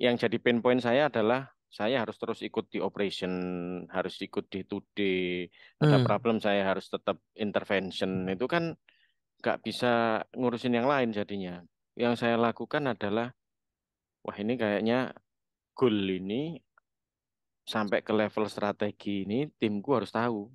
yang jadi pain point saya adalah saya harus terus ikut di operation, harus ikut di today, ada hmm. problem saya harus tetap intervention. Itu kan nggak bisa ngurusin yang lain jadinya. Yang saya lakukan adalah, wah ini kayaknya goal ini sampai ke level strategi ini timku harus tahu.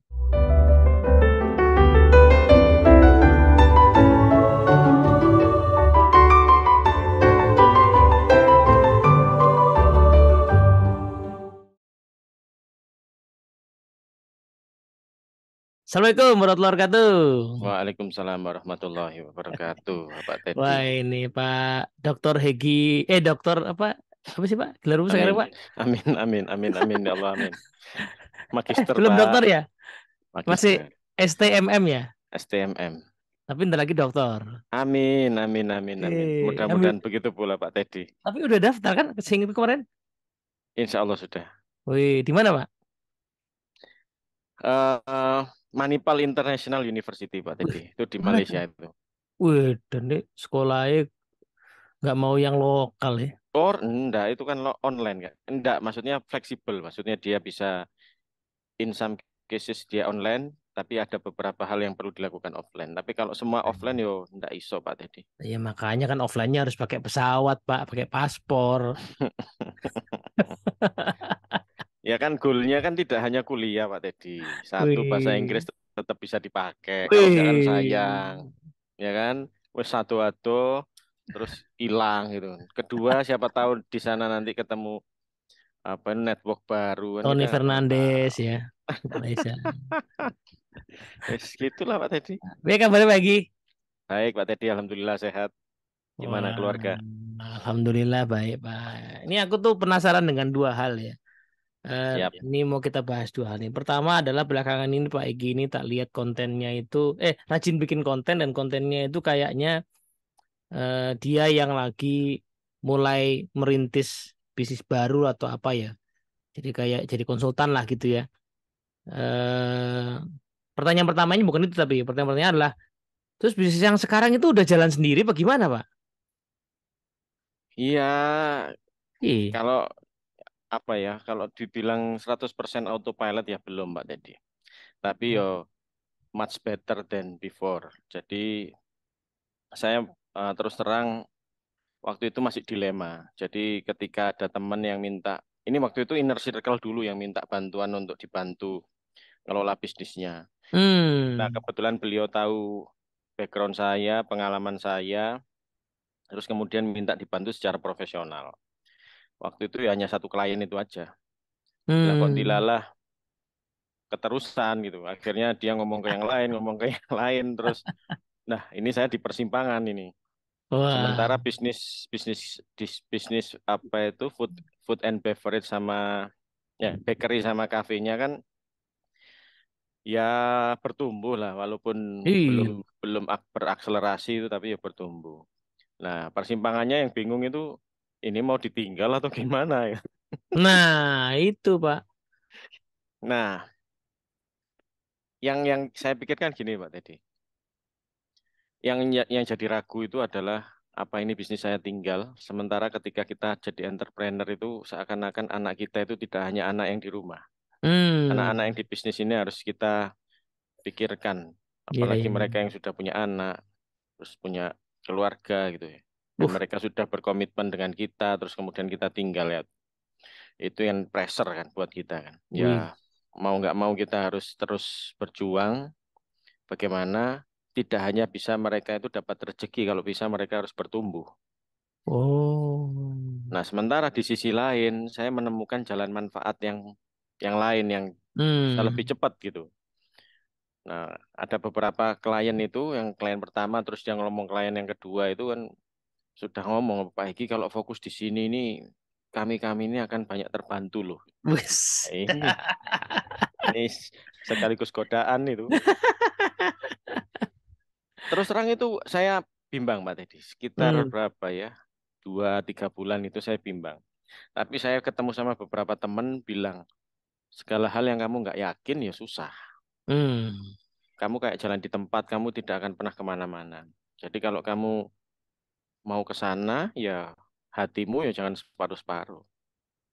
Assalamualaikum warahmatullahi wabarakatuh. Waalaikumsalam warahmatullahi wabarakatuh, Pak Teddy. Wah ini Pak Dokter Hegi, eh Dokter apa? Apa sih Pak? Gelar apa sekarang Pak? Amin, amin, amin, amin, ya Allah, amin. Magister. belum dokter ya? Magister. Masih STMM ya? STMM. Tapi ntar lagi dokter. Amin, amin, amin, amin. Iya, iya, iya. Mudah-mudahan begitu pula Pak Teddy. Tapi udah daftar kan singkat kemarin? Insya Allah sudah. Wih, di mana Pak? uh, Manipal International University Pak Teddy. Itu di Malaysia itu. Wih, dan deh, sekolahnya nggak mau yang lokal ya? Or enggak, itu kan lo online kan? Enggak, maksudnya fleksibel. Maksudnya dia bisa in some cases dia online, tapi ada beberapa hal yang perlu dilakukan offline. Tapi kalau semua hmm. offline yo enggak iso Pak Teddy. Iya makanya kan offline-nya harus pakai pesawat Pak, pakai paspor. Ya kan goalnya kan tidak hanya kuliah Pak Teddy. Satu Wee. bahasa Inggris tetap bisa dipakai. Kalau jangan sayang. Ya kan? Wes satu atau terus hilang gitu. Kedua siapa tahu di sana nanti ketemu apa network baru. Kan Tony kan? Fernandes ya. Malaysia. Wes gitulah Pak Teddy. Baik kabar pagi. Baik Pak Teddy, alhamdulillah sehat. Gimana Wah, keluarga? Alhamdulillah baik Pak. Ini aku tuh penasaran dengan dua hal ya. Eh, ini mau kita bahas dua hal nih. Pertama adalah belakangan ini Pak Egi ini tak lihat kontennya itu, eh rajin bikin konten dan kontennya itu kayaknya uh, dia yang lagi mulai merintis bisnis baru atau apa ya. Jadi kayak jadi konsultan lah gitu ya. Uh, pertanyaan pertamanya bukan itu tapi pertanyaan pertanyaan adalah terus bisnis yang sekarang itu udah jalan sendiri bagaimana gimana Pak? Iya. iya. Kalau apa ya kalau dibilang 100% autopilot ya belum mbak Teddy. Tapi hmm. yo much better than before. Jadi saya uh, terus terang waktu itu masih dilema. Jadi ketika ada teman yang minta, ini waktu itu inner circle dulu yang minta bantuan untuk dibantu ngelola bisnisnya. Nah, hmm. Nah kebetulan beliau tahu background saya, pengalaman saya, terus kemudian minta dibantu secara profesional waktu itu ya hanya satu klien itu aja hmm. nah, kok dilalah keterusan gitu akhirnya dia ngomong ke yang lain ngomong ke yang lain terus nah ini saya di persimpangan ini Wah. sementara bisnis bisnis bisnis apa itu food food and beverage sama ya bakery sama kafenya kan ya bertumbuh lah walaupun Iyi. belum iya. belum berakselerasi itu tapi ya bertumbuh. Nah, persimpangannya yang bingung itu ini mau ditinggal atau gimana ya. Nah, itu, Pak. Nah, yang yang saya pikirkan gini, Pak Teddy. Yang yang jadi ragu itu adalah apa ini bisnis saya tinggal. Sementara ketika kita jadi entrepreneur itu seakan-akan anak kita itu tidak hanya anak yang di rumah. anak hmm. Anak-anak yang di bisnis ini harus kita pikirkan. Iya, apalagi yeah, yeah. mereka yang sudah punya anak, terus punya keluarga gitu ya. Dan mereka sudah berkomitmen dengan kita, terus kemudian kita tinggal ya. Itu yang pressure kan buat kita kan. Ya hmm. mau nggak mau kita harus terus berjuang. Bagaimana tidak hanya bisa mereka itu dapat rezeki, kalau bisa mereka harus bertumbuh. Oh. Nah, sementara di sisi lain saya menemukan jalan manfaat yang yang lain yang hmm. lebih cepat gitu. Nah, ada beberapa klien itu yang klien pertama terus yang ngomong klien yang kedua itu kan sudah ngomong Pak Egi kalau fokus di sini ini kami kami ini akan banyak terbantu loh. Nah, ini, ini sekaligus godaan itu. Terus terang itu saya bimbang Pak Teddy. Sekitar hmm. berapa ya? Dua tiga bulan itu saya bimbang. Tapi saya ketemu sama beberapa teman bilang segala hal yang kamu nggak yakin ya susah. Hmm. Kamu kayak jalan di tempat, kamu tidak akan pernah kemana-mana. Jadi kalau kamu mau ke sana ya hatimu ya jangan separuh-separuh.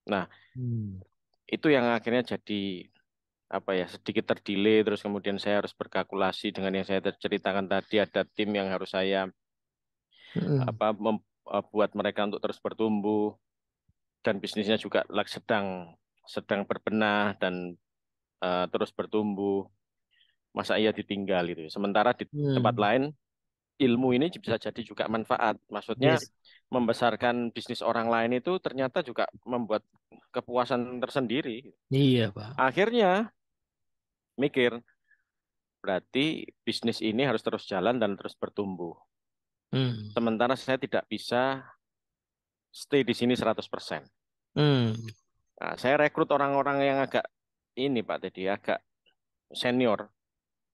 Nah, hmm. itu yang akhirnya jadi apa ya sedikit terdelay terus kemudian saya harus berkalkulasi dengan yang saya ceritakan tadi ada tim yang harus saya hmm. apa membuat e, mereka untuk terus bertumbuh dan bisnisnya juga sedang sedang berbenah dan uh, terus bertumbuh masa ia ditinggal itu ya. sementara di hmm. tempat lain ilmu ini bisa jadi juga manfaat. Maksudnya yes. membesarkan bisnis orang lain itu ternyata juga membuat kepuasan tersendiri. Iya, Pak. Akhirnya mikir berarti bisnis ini harus terus jalan dan terus bertumbuh. Hmm. Sementara saya tidak bisa stay di sini 100%. Hmm. Nah, saya rekrut orang-orang yang agak ini Pak Teddy, agak senior.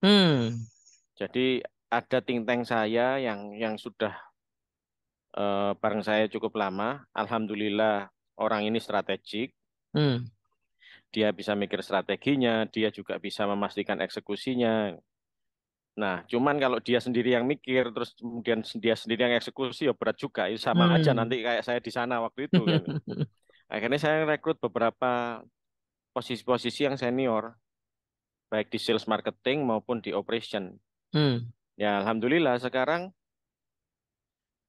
Hmm. Jadi ada think tank saya yang yang sudah uh, bareng saya cukup lama. Alhamdulillah orang ini strategik. Hmm. Dia bisa mikir strateginya, dia juga bisa memastikan eksekusinya. Nah, cuman kalau dia sendiri yang mikir, terus kemudian dia sendiri yang eksekusi, ya berat juga. Itu ya sama hmm. aja nanti kayak saya di sana waktu itu. Kan. Akhirnya saya rekrut beberapa posisi-posisi yang senior, baik di sales marketing maupun di operation. Hmm. Ya, alhamdulillah sekarang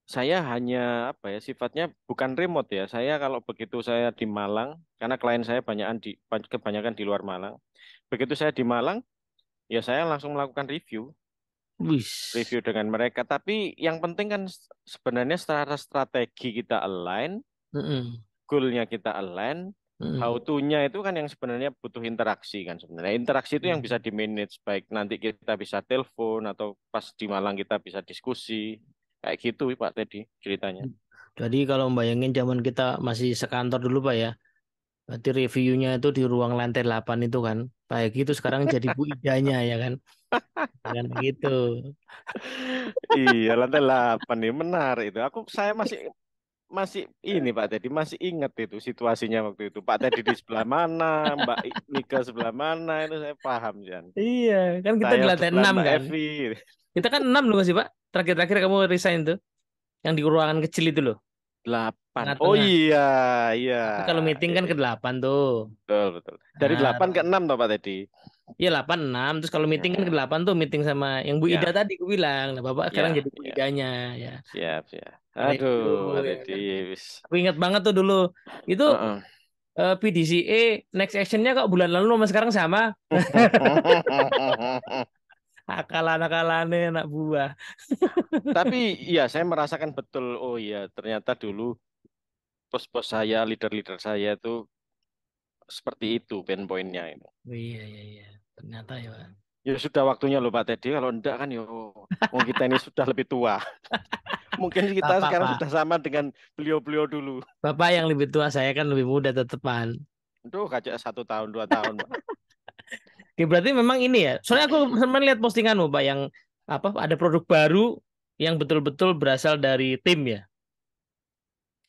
saya hanya apa ya sifatnya bukan remote ya. Saya kalau begitu saya di Malang karena klien saya banyakan di kebanyakan di luar Malang. Begitu saya di Malang ya saya langsung melakukan review. Wish. Review dengan mereka, tapi yang penting kan sebenarnya secara strategi kita align, mm -hmm. goalnya kita align, Hmm. How to-nya itu kan yang sebenarnya butuh interaksi kan sebenarnya. Interaksi itu yang hmm. bisa di-manage baik nanti kita bisa telepon atau pas di Malang kita bisa diskusi. Kayak gitu Pak Teddy ceritanya. Hmm. Jadi kalau membayangin zaman kita masih sekantor dulu Pak ya. Berarti reviewnya itu di ruang lantai 8 itu kan. kayak gitu sekarang jadi Bu Idanya ya kan. Kan gitu. iya lantai 8 nih menarik itu. Aku saya masih masih ini Pak Teddy masih ingat itu situasinya waktu itu Pak Teddy di sebelah mana Mbak Nika sebelah mana itu saya paham Jan iya kan kita di lantai enam kan Evi. kita kan enam loh sih Pak terakhir-terakhir kamu resign tuh yang di ruangan kecil itu loh delapan oh iya iya kalau meeting kan ke delapan tuh betul betul dari nah. delapan nah, ke enam tuh Pak Teddy Iya delapan enam terus kalau meeting kan ke iya. delapan tuh meeting sama yang Bu iya. Ida ya. tadi aku bilang nah Bapak ya. sekarang jadi Bu iya. Idanya ya siap siap Aduh, ada ya kan? di Aku ingat banget tuh dulu. Itu uh -uh. Uh, eh, PDCA next actionnya kok bulan lalu sama sekarang sama. Akal-akalannya anak buah. Tapi ya saya merasakan betul. Oh iya, ternyata dulu pos-pos saya, leader-leader saya itu seperti itu pain pointnya itu. Oh, iya iya iya. Ternyata ya. Ya sudah waktunya loh Pak Teddy. Kalau enggak kan ya oh, kita ini sudah lebih tua. Mungkin kita Bapak, sekarang Pak. sudah sama dengan beliau-beliau dulu. Bapak yang lebih tua, saya kan lebih muda tetepan. Aduh, kacau satu tahun, dua tahun. Pak. berarti memang ini ya. Soalnya aku sempat lihat postinganmu Pak yang apa ada produk baru yang betul-betul berasal dari tim ya.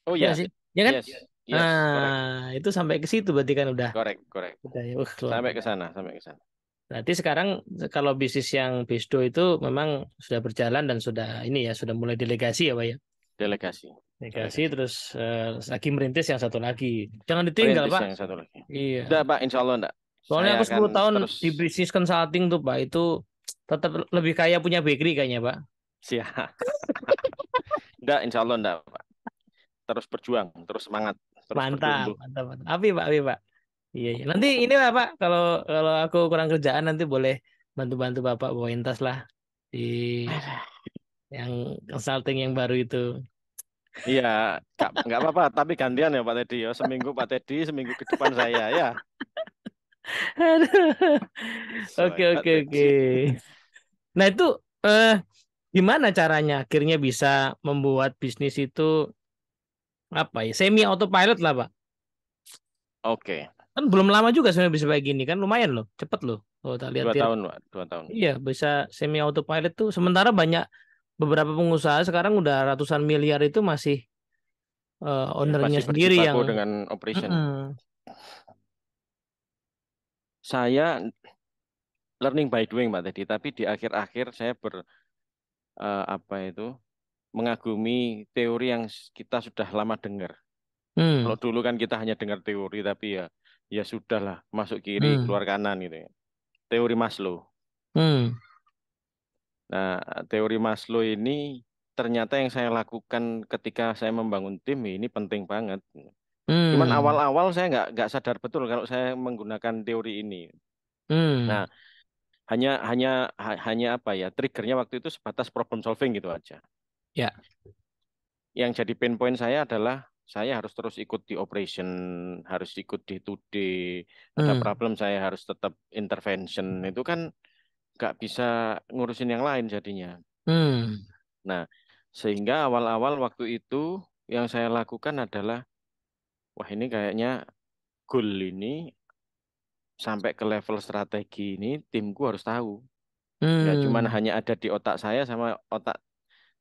Oh iya. Ya, ya kan? Yes. Yes, nah, correct. itu sampai ke situ berarti kan udah. Korek, korek. ya. Uh, sampai ke sana, sampai ke sana. Berarti sekarang kalau bisnis yang bisdo itu memang sudah berjalan dan sudah ini ya sudah mulai delegasi ya pak ya. Delegasi. Delegasi terus uh, lagi merintis yang satu lagi. Jangan ditinggal merintis pak. Yang satu lagi. Iya. Sudah, pak, insya Allah enggak. Soalnya Saya aku 10 tahun terus... di bisnis consulting tuh pak itu tetap lebih kaya punya bakery kayaknya pak. Siap. enggak, insya Allah enggak pak. Terus berjuang, terus semangat. Terus mantap, mantap, mantap. Api pak, api pak. Iya, iya. Nanti ini lah Pak, kalau kalau aku kurang kerjaan nanti boleh bantu-bantu Bapak bawain tas lah di yang consulting yang baru itu. Iya, nggak apa-apa. Tapi gantian ya Pak Teddy. Ya. Seminggu Pak Teddy, seminggu ke depan saya ya. Oke oke oke. Nah itu eh, gimana caranya akhirnya bisa membuat bisnis itu apa ya semi autopilot lah pak? Oke, kan belum lama juga sebenarnya bisa kayak gini kan lumayan loh cepet loh kalau tak lihat dua tahun dua tahun iya bisa semi autopilot tuh sementara banyak beberapa pengusaha sekarang udah ratusan miliar itu masih uh, ownernya ya, sendiri yang dengan operation mm -hmm. saya learning by doing mbak tadi tapi di akhir-akhir saya ber uh, apa itu mengagumi teori yang kita sudah lama dengar Hmm. Kalau dulu kan kita hanya dengar teori, tapi ya ya sudahlah masuk kiri hmm. keluar kanan gitu ya. Teori Maslow. Hmm. Nah, teori Maslow ini ternyata yang saya lakukan ketika saya membangun tim ya ini penting banget. Hmm. Cuman awal-awal saya nggak nggak sadar betul kalau saya menggunakan teori ini. Hmm. Nah, hanya hanya hanya apa ya triggernya waktu itu sebatas problem solving gitu aja. Ya. Yang jadi pain point saya adalah saya harus terus ikut di operation, harus ikut di 2D, ada hmm. problem saya harus tetap intervention. Itu kan nggak bisa ngurusin yang lain jadinya. Hmm. Nah, sehingga awal-awal waktu itu yang saya lakukan adalah wah ini kayaknya goal ini sampai ke level strategi ini timku harus tahu. Hmm. Ya cuman hanya ada di otak saya sama otak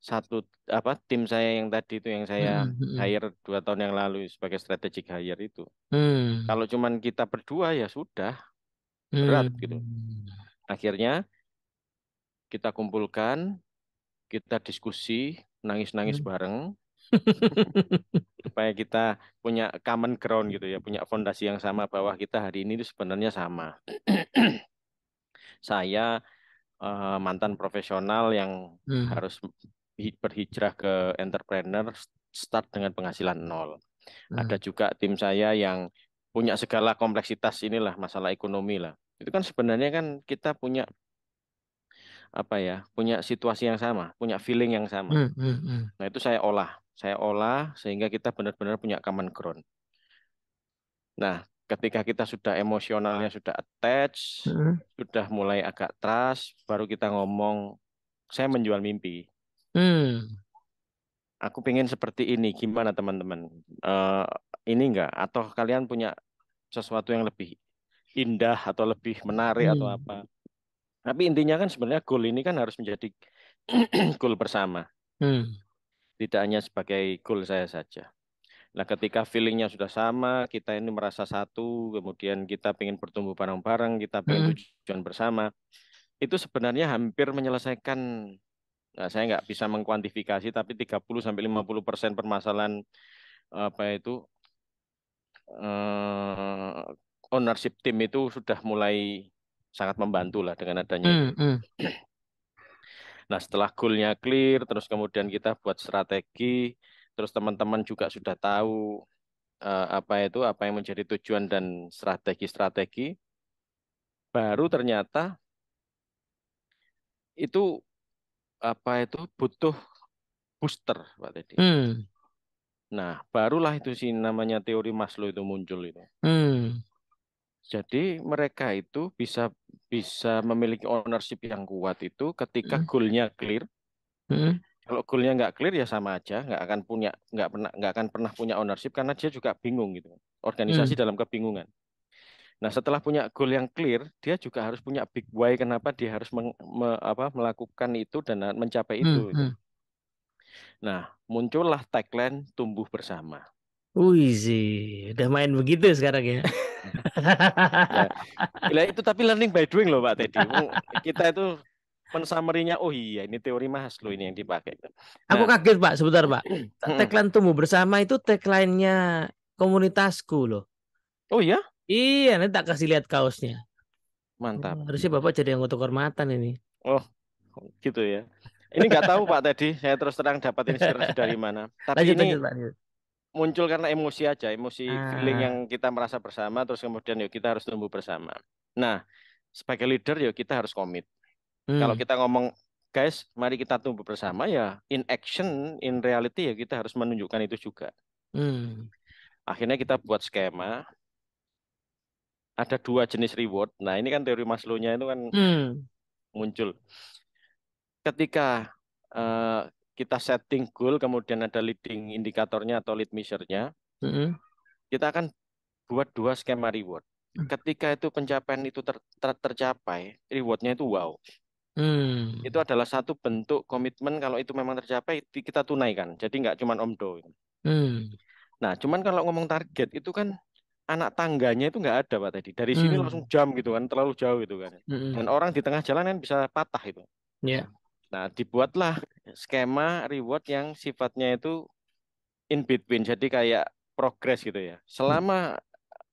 satu apa tim saya yang tadi itu yang saya hmm, hmm, hmm, hire dua tahun yang lalu sebagai strategic hire itu hmm. kalau cuman kita berdua ya sudah berat gitu. hmm. gitu akhirnya kita kumpulkan kita diskusi nangis-nangis hmm. bareng supaya kita punya common ground gitu ya punya fondasi yang sama bahwa kita hari ini itu sebenarnya sama saya eh, mantan profesional yang hmm. harus berhijrah ke entrepreneur start dengan penghasilan nol. Hmm. Ada juga tim saya yang punya segala kompleksitas inilah masalah ekonomi lah. Itu kan sebenarnya kan kita punya apa ya punya situasi yang sama, punya feeling yang sama. Hmm, hmm, hmm. Nah itu saya olah, saya olah sehingga kita benar-benar punya common ground. Nah ketika kita sudah emosionalnya sudah attach, hmm. sudah mulai agak trust, baru kita ngomong saya menjual mimpi. Hmm, Aku pengen seperti ini, gimana teman-teman? Uh, ini enggak atau kalian punya sesuatu yang lebih indah atau lebih menarik atau hmm. apa? Tapi intinya kan sebenarnya goal ini kan harus menjadi goal bersama. Hmm. Tidak hanya sebagai goal saya saja. Nah, ketika feelingnya sudah sama, kita ini merasa satu, kemudian kita ingin bertumbuh bareng-bareng, kita punya hmm. tujuan bersama, itu sebenarnya hampir menyelesaikan Nah, saya nggak bisa mengkuantifikasi tapi 30 sampai 50 persen permasalahan apa itu eh, ownership tim itu sudah mulai sangat membantu lah dengan adanya mm, itu. Hmm. Nah, setelah goalnya clear, terus kemudian kita buat strategi, terus teman-teman juga sudah tahu uh, apa itu, apa yang menjadi tujuan dan strategi-strategi. Baru ternyata itu apa itu butuh booster Pak Teddy. Hmm. Nah, barulah itu sih namanya teori Maslow itu muncul itu. Hmm. Jadi mereka itu bisa bisa memiliki ownership yang kuat itu ketika hmm. goalnya clear. Hmm. Kalau goalnya nggak clear ya sama aja, nggak akan punya nggak pernah nggak akan pernah punya ownership karena dia juga bingung gitu. Kan. Organisasi hmm. dalam kebingungan. Nah, setelah punya goal yang clear, dia juga harus punya big why kenapa dia harus meng, me, apa, melakukan itu dan uh, mencapai hmm, itu. Gitu. Hmm, Nah, muncullah tagline tumbuh bersama. Wih, udah main begitu sekarang ya. ya. itu tapi learning by doing loh Pak Teddy. Kita itu pensamerinya oh iya ini teori mahas loh ini yang dipakai. Nah, Aku kaget Pak sebentar Pak. Tagline tumbuh bersama itu tagline-nya komunitasku loh. Oh iya? Iya, nanti tak kasih lihat kaosnya. Mantap. Oh, harusnya Bapak jadi anggota kehormatan ini. Oh, gitu ya. Ini nggak tahu Pak tadi, saya terus terang dapat inspirasi dari mana. Tapi lanjut, ini lanjut, lanjut. muncul karena emosi aja, emosi ah. feeling yang kita merasa bersama, terus kemudian yuk kita harus tumbuh bersama. Nah, sebagai leader yuk kita harus komit. Hmm. Kalau kita ngomong guys, mari kita tumbuh bersama ya, in action, in reality ya kita harus menunjukkan itu juga. Hmm. Akhirnya kita buat skema, ada dua jenis reward. Nah, ini kan teori Maslow-nya itu kan hmm. muncul. Ketika uh, kita setting goal, kemudian ada leading indikatornya atau lead measure-nya, hmm. kita akan buat dua skema reward. Hmm. Ketika itu pencapaian itu ter ter tercapai, rewardnya itu wow. Hmm. Itu adalah satu bentuk komitmen kalau itu memang tercapai kita tunaikan. Jadi nggak cuma omdo. Hmm. Nah, cuman kalau ngomong target itu kan anak tangganya itu nggak ada pak tadi dari sini hmm. langsung jam gitu kan terlalu jauh gitu kan hmm. dan orang di tengah jalan kan bisa patah itu yeah. nah dibuatlah skema reward yang sifatnya itu in between jadi kayak progress gitu ya selama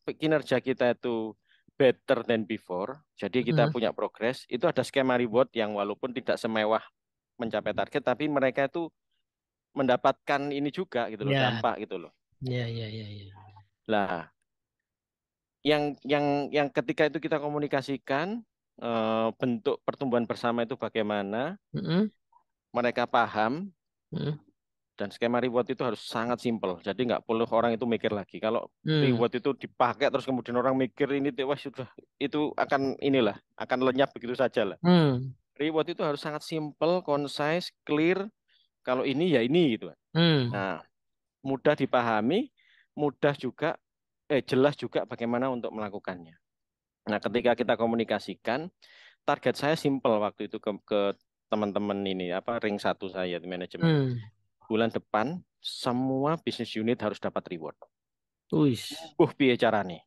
hmm. kinerja kita itu better than before jadi kita hmm. punya progress itu ada skema reward yang walaupun tidak semewah mencapai target tapi mereka itu mendapatkan ini juga gitu loh yeah. dampak gitu loh ya yeah, ya yeah, ya yeah, ya yeah. Nah, yang yang yang ketika itu kita komunikasikan uh, bentuk pertumbuhan bersama itu bagaimana, mm -hmm. mereka paham mm dan skema reward itu harus sangat simpel. Jadi nggak perlu orang itu mikir lagi. Kalau mm. reward itu dipakai terus kemudian orang mikir ini wah sudah itu akan inilah akan lenyap begitu saja lah. Mm. Reward itu harus sangat simpel, concise, clear. Kalau ini ya ini gitu. Mm. Nah mudah dipahami, mudah juga eh, jelas juga bagaimana untuk melakukannya. Nah, ketika kita komunikasikan, target saya simple waktu itu ke, teman-teman ini apa ring satu saya di manajemen. Hmm. Bulan depan semua bisnis unit harus dapat reward. Uish. Uh, piye nih.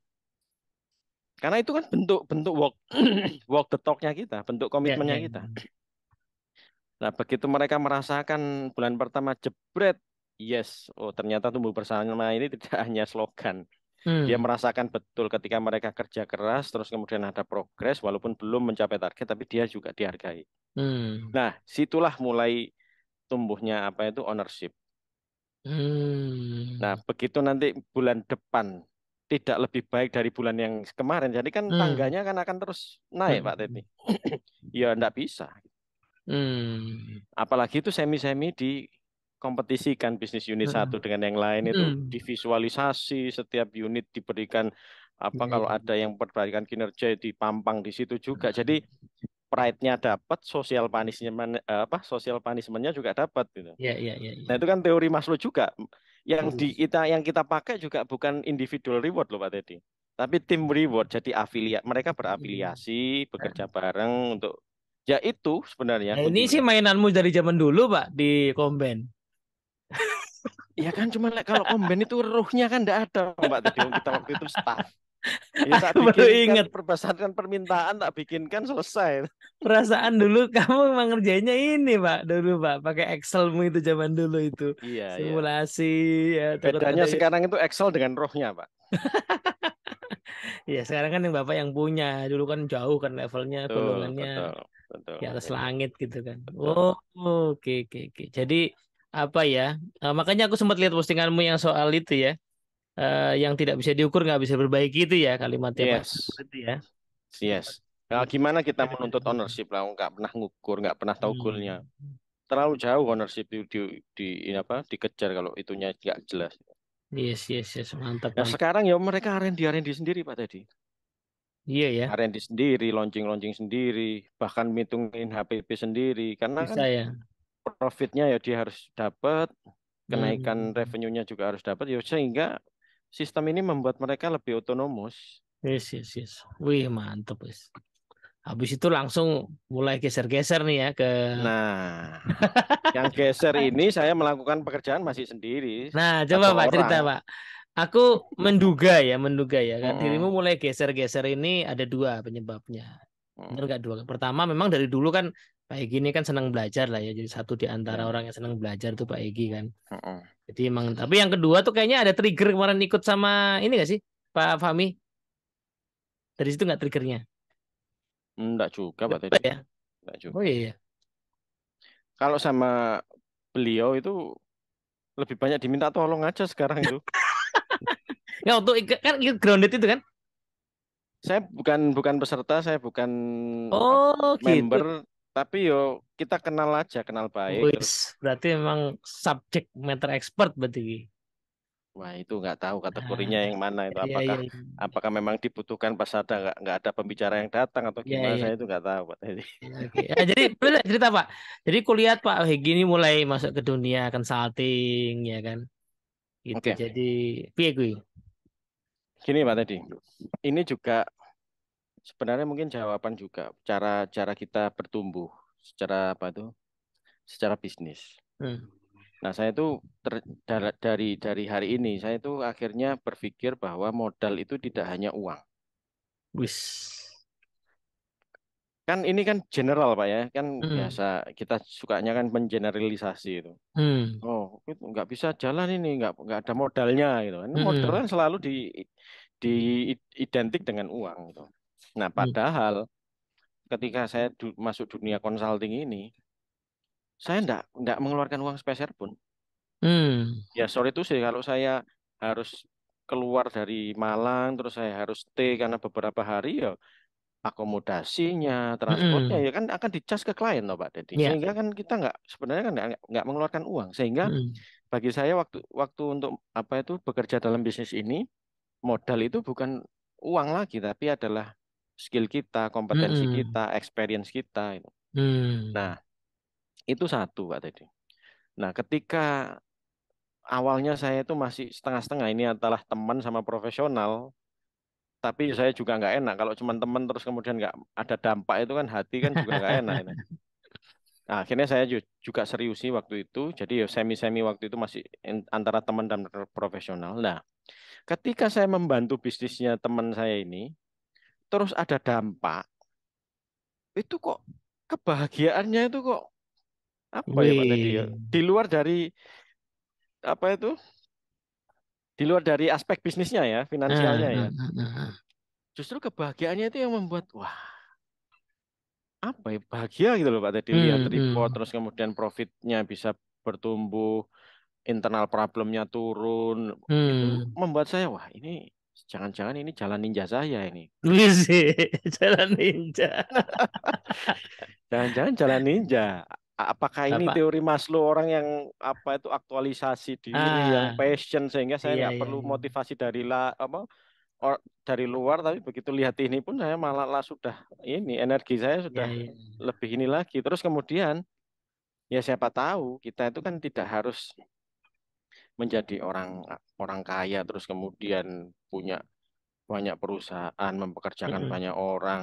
Karena itu kan bentuk bentuk walk walk the talk-nya kita, bentuk ya, komitmennya yeah, yeah. kita. Nah, begitu mereka merasakan bulan pertama jebret, yes, oh ternyata tumbuh bersama ini tidak hanya slogan. Hmm. Dia merasakan betul ketika mereka kerja keras, terus kemudian ada progres, walaupun belum mencapai target, tapi dia juga dihargai. Hmm. Nah, situlah mulai tumbuhnya apa itu ownership. Nah, hmm. Nah, begitu nanti bulan depan tidak lebih baik dari bulan yang kemarin, jadi kan hmm. tangganya kan akan terus naik, hmm. Pak Teti. Hmm. ya, enggak bisa. Hmm. Apalagi itu semi-semi di kompetisikan bisnis unit hmm. satu dengan yang lain itu hmm. divisualisasi setiap unit diberikan apa hmm. kalau ada yang perbaikan kinerja ya dipampang di situ juga. Hmm. Jadi pride-nya dapat, sosial punishment eh, apa sosial punishment juga dapat gitu. Yeah, yeah, ya yeah, Yeah, ya. nah, itu kan teori Maslow juga. Yang di kita yang kita pakai juga bukan individual reward loh Pak Teddy. Tapi tim reward jadi afiliat. Mereka berafiliasi, hmm. bekerja bareng untuk ya itu sebenarnya. Nah, ini sih mainanmu dari zaman dulu, Pak, di Komben. Iya kan cuma kalau komben itu ruhnya kan enggak ada Mbak tadi kita waktu itu staff. Ya, tak Aku baru ingat berdasarkan permintaan tak bikinkan selesai. Perasaan dulu kamu emang ngerjainnya ini pak dulu pak pakai Excelmu itu zaman dulu itu iya, iya. simulasi. Iya. Ya, Bedanya ternyata... sekarang itu Excel dengan rohnya pak. Iya sekarang kan yang bapak yang punya dulu kan jauh kan levelnya golongannya di atas langit gitu kan. Betul. Oh oke okay, oke okay, oke okay. jadi apa ya uh, makanya aku sempat lihat postinganmu yang soal itu ya uh, yang tidak bisa diukur nggak bisa berbaik itu ya kalimatnya yes. itu ya yes nah, gimana kita menuntut ownership lah nggak pernah ngukur nggak pernah tahu hmm. terlalu jauh ownership di, di, di ini apa dikejar kalau itunya nggak jelas yes yes yes mantap, nah, sekarang ya mereka R&D R&D sendiri pak tadi Iya ya. R&D sendiri, launching-launching sendiri, bahkan mitungin HPP sendiri karena Bisa, kan ya profitnya ya dia harus dapat, hmm, hmm, kenaikan hmm, hmm. revenue-nya juga harus dapat, ya sehingga sistem ini membuat mereka lebih otonomus. Yes, yes, yes. Wih, mantep, wis. Habis itu langsung mulai geser-geser nih ya ke Nah, yang geser ini saya melakukan pekerjaan masih sendiri. Nah, coba Pak orang. cerita, Pak. Aku menduga ya, menduga ya. Kan hmm. dirimu mulai geser-geser ini ada dua penyebabnya. Benar nggak dua? Pertama memang dari dulu kan Pak Egi ini kan senang belajar lah ya, jadi satu di antara iya. orang yang senang belajar tuh Pak Egi kan. Uh-uh. Jadi emang, tapi yang kedua tuh kayaknya ada trigger kemarin ikut sama ini gak sih Pak Fami? Dari situ nggak triggernya? Enggak juga Pak Teddy. Ya? Enggak juga. Oh iya, iya. Kalau sama beliau itu lebih banyak diminta tolong aja sekarang itu. Nggak untuk ikut kan ikut grounded itu kan? Saya bukan bukan peserta, saya bukan oh, gitu. member, gitu tapi yo kita kenal aja kenal baik Wih, berarti memang subjek matter expert berarti wah itu nggak tahu kategorinya ah, yang mana itu iya, iya, apakah iya, iya. apakah memang dibutuhkan pas ada nggak nggak ada pembicara yang datang atau iya, gimana iya, iya. saya itu nggak tahu pak jadi ya, jadi boleh cerita pak jadi kulihat pak Hegi ini mulai masuk ke dunia consulting ya kan gitu okay. jadi piye gue gini pak tadi ini juga sebenarnya mungkin jawaban juga cara cara kita bertumbuh secara apa tuh secara bisnis. Hmm. Nah saya itu dari dari hari ini saya itu akhirnya berpikir bahwa modal itu tidak hanya uang. Wis. Kan ini kan general pak ya kan hmm. biasa kita sukanya kan mengeneralisasi itu. Hmm. Oh itu nggak bisa jalan ini nggak nggak ada modalnya gitu. Ini hmm. kan selalu di di identik dengan uang gitu. Nah, hmm. padahal ketika saya du masuk dunia consulting ini, saya enggak, enggak mengeluarkan uang spesial pun. Hmm. Ya, sorry itu sih kalau saya harus keluar dari Malang, terus saya harus stay karena beberapa hari ya akomodasinya, transportnya mm. ya kan akan dicas ke klien loh Pak Dedi. Yeah. Sehingga kan kita nggak sebenarnya kan nggak mengeluarkan uang. Sehingga mm. bagi saya waktu waktu untuk apa itu bekerja dalam bisnis ini modal itu bukan uang lagi tapi adalah skill kita, kompetensi kita, experience kita. Gitu. Hmm. Nah, itu satu Pak Teddy. Nah, ketika awalnya saya itu masih setengah-setengah ini adalah teman sama profesional, tapi saya juga nggak enak kalau cuma teman terus kemudian nggak ada dampak itu kan hati kan juga nggak enak. Ini. Nah, akhirnya saya juga serius sih waktu itu, jadi ya, semi-semi waktu itu masih antara teman dan profesional. Nah, ketika saya membantu bisnisnya teman saya ini, terus ada dampak, itu kok kebahagiaannya itu kok apa Wee. ya Pak tadi ya? Di luar dari apa itu? Di luar dari aspek bisnisnya ya, finansialnya ah, ya. Ah, ah, Justru kebahagiaannya itu yang membuat wah apa ya bahagia gitu loh Pak tadi hmm, lihat report hmm. terus kemudian profitnya bisa bertumbuh internal problemnya turun hmm. itu membuat saya wah ini Jangan-jangan ini jalan ninja saya ini. jalan ninja. Jangan-jangan jalan ninja. Apakah ini Bapak. teori Maslow orang yang apa itu aktualisasi diri ah, yang passion sehingga saya iya, nggak iya, iya. perlu motivasi dari la, apa or, dari luar tapi begitu lihat ini pun saya malah lah sudah ini energi saya sudah iya, iya. lebih ini lagi terus kemudian ya siapa tahu kita itu kan tidak harus menjadi orang orang kaya terus kemudian punya banyak perusahaan, mempekerjakan mm -hmm. banyak orang.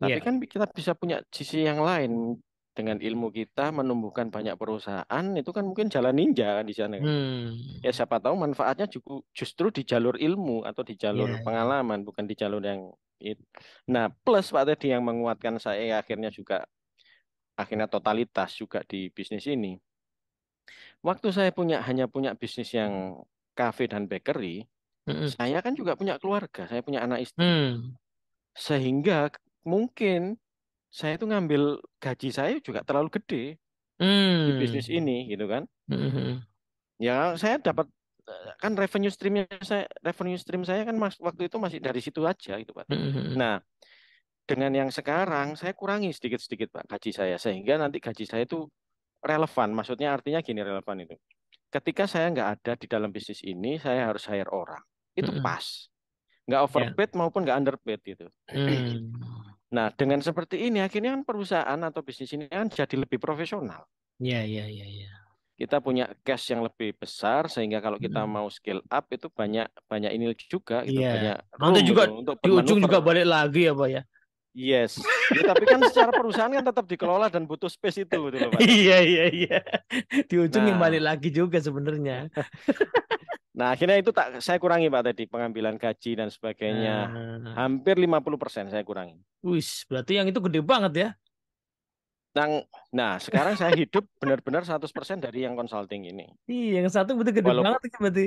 Tapi yeah. kan kita bisa punya sisi yang lain dengan ilmu kita menumbuhkan banyak perusahaan itu kan mungkin jalan ninja kan di sana. Kan. Hmm. Ya siapa tahu manfaatnya juga justru di jalur ilmu atau di jalur yeah. pengalaman bukan di jalur yang itu. Nah, plus Pak Teddy yang menguatkan saya akhirnya juga akhirnya totalitas juga di bisnis ini. Waktu saya punya hanya punya bisnis yang kafe dan bakery, Mm-mm. Saya kan juga punya keluarga, saya punya anak istri. Mm. Sehingga mungkin saya itu ngambil gaji saya juga terlalu gede mm. di bisnis hmm. ini gitu kan. Mm-hmm. Ya, saya dapat eh, kan revenue streamnya saya revenue stream saya kan mas, waktu itu masih dari situ aja gitu pak. Mm-hmm. Nah dengan yang sekarang saya kurangi sedikit-sedikit pak gaji saya sehingga nanti gaji saya itu relevan. Maksudnya artinya gini relevan itu. Ketika saya nggak ada di dalam bisnis ini saya harus hire orang itu mm -hmm. pas nggak ya. overpaid yeah. maupun nggak underpaid gitu mm. nah dengan seperti ini akhirnya kan perusahaan atau bisnis ini kan jadi lebih profesional Iya yeah, iya. yeah, iya, yeah, iya. yeah. kita punya cash yang lebih besar sehingga kalau kita mm. mau scale up itu banyak banyak ini juga gitu yeah. banyak nanti juga untuk di ujung juga balik lagi ya pak ya Yes, ya, tapi kan secara perusahaan kan tetap dikelola dan butuh space itu, gitu, Pak. Iya iya iya. Di ujung nah, yang balik lagi juga sebenarnya. Nah, akhirnya itu tak saya kurangi Pak tadi pengambilan gaji dan sebagainya. Nah. Hampir 50% saya kurangi. Wis, berarti yang itu gede banget ya. Nah, nah sekarang saya hidup benar-benar 100% dari yang consulting ini. Iya, yang satu betul gede walaupun, banget berarti.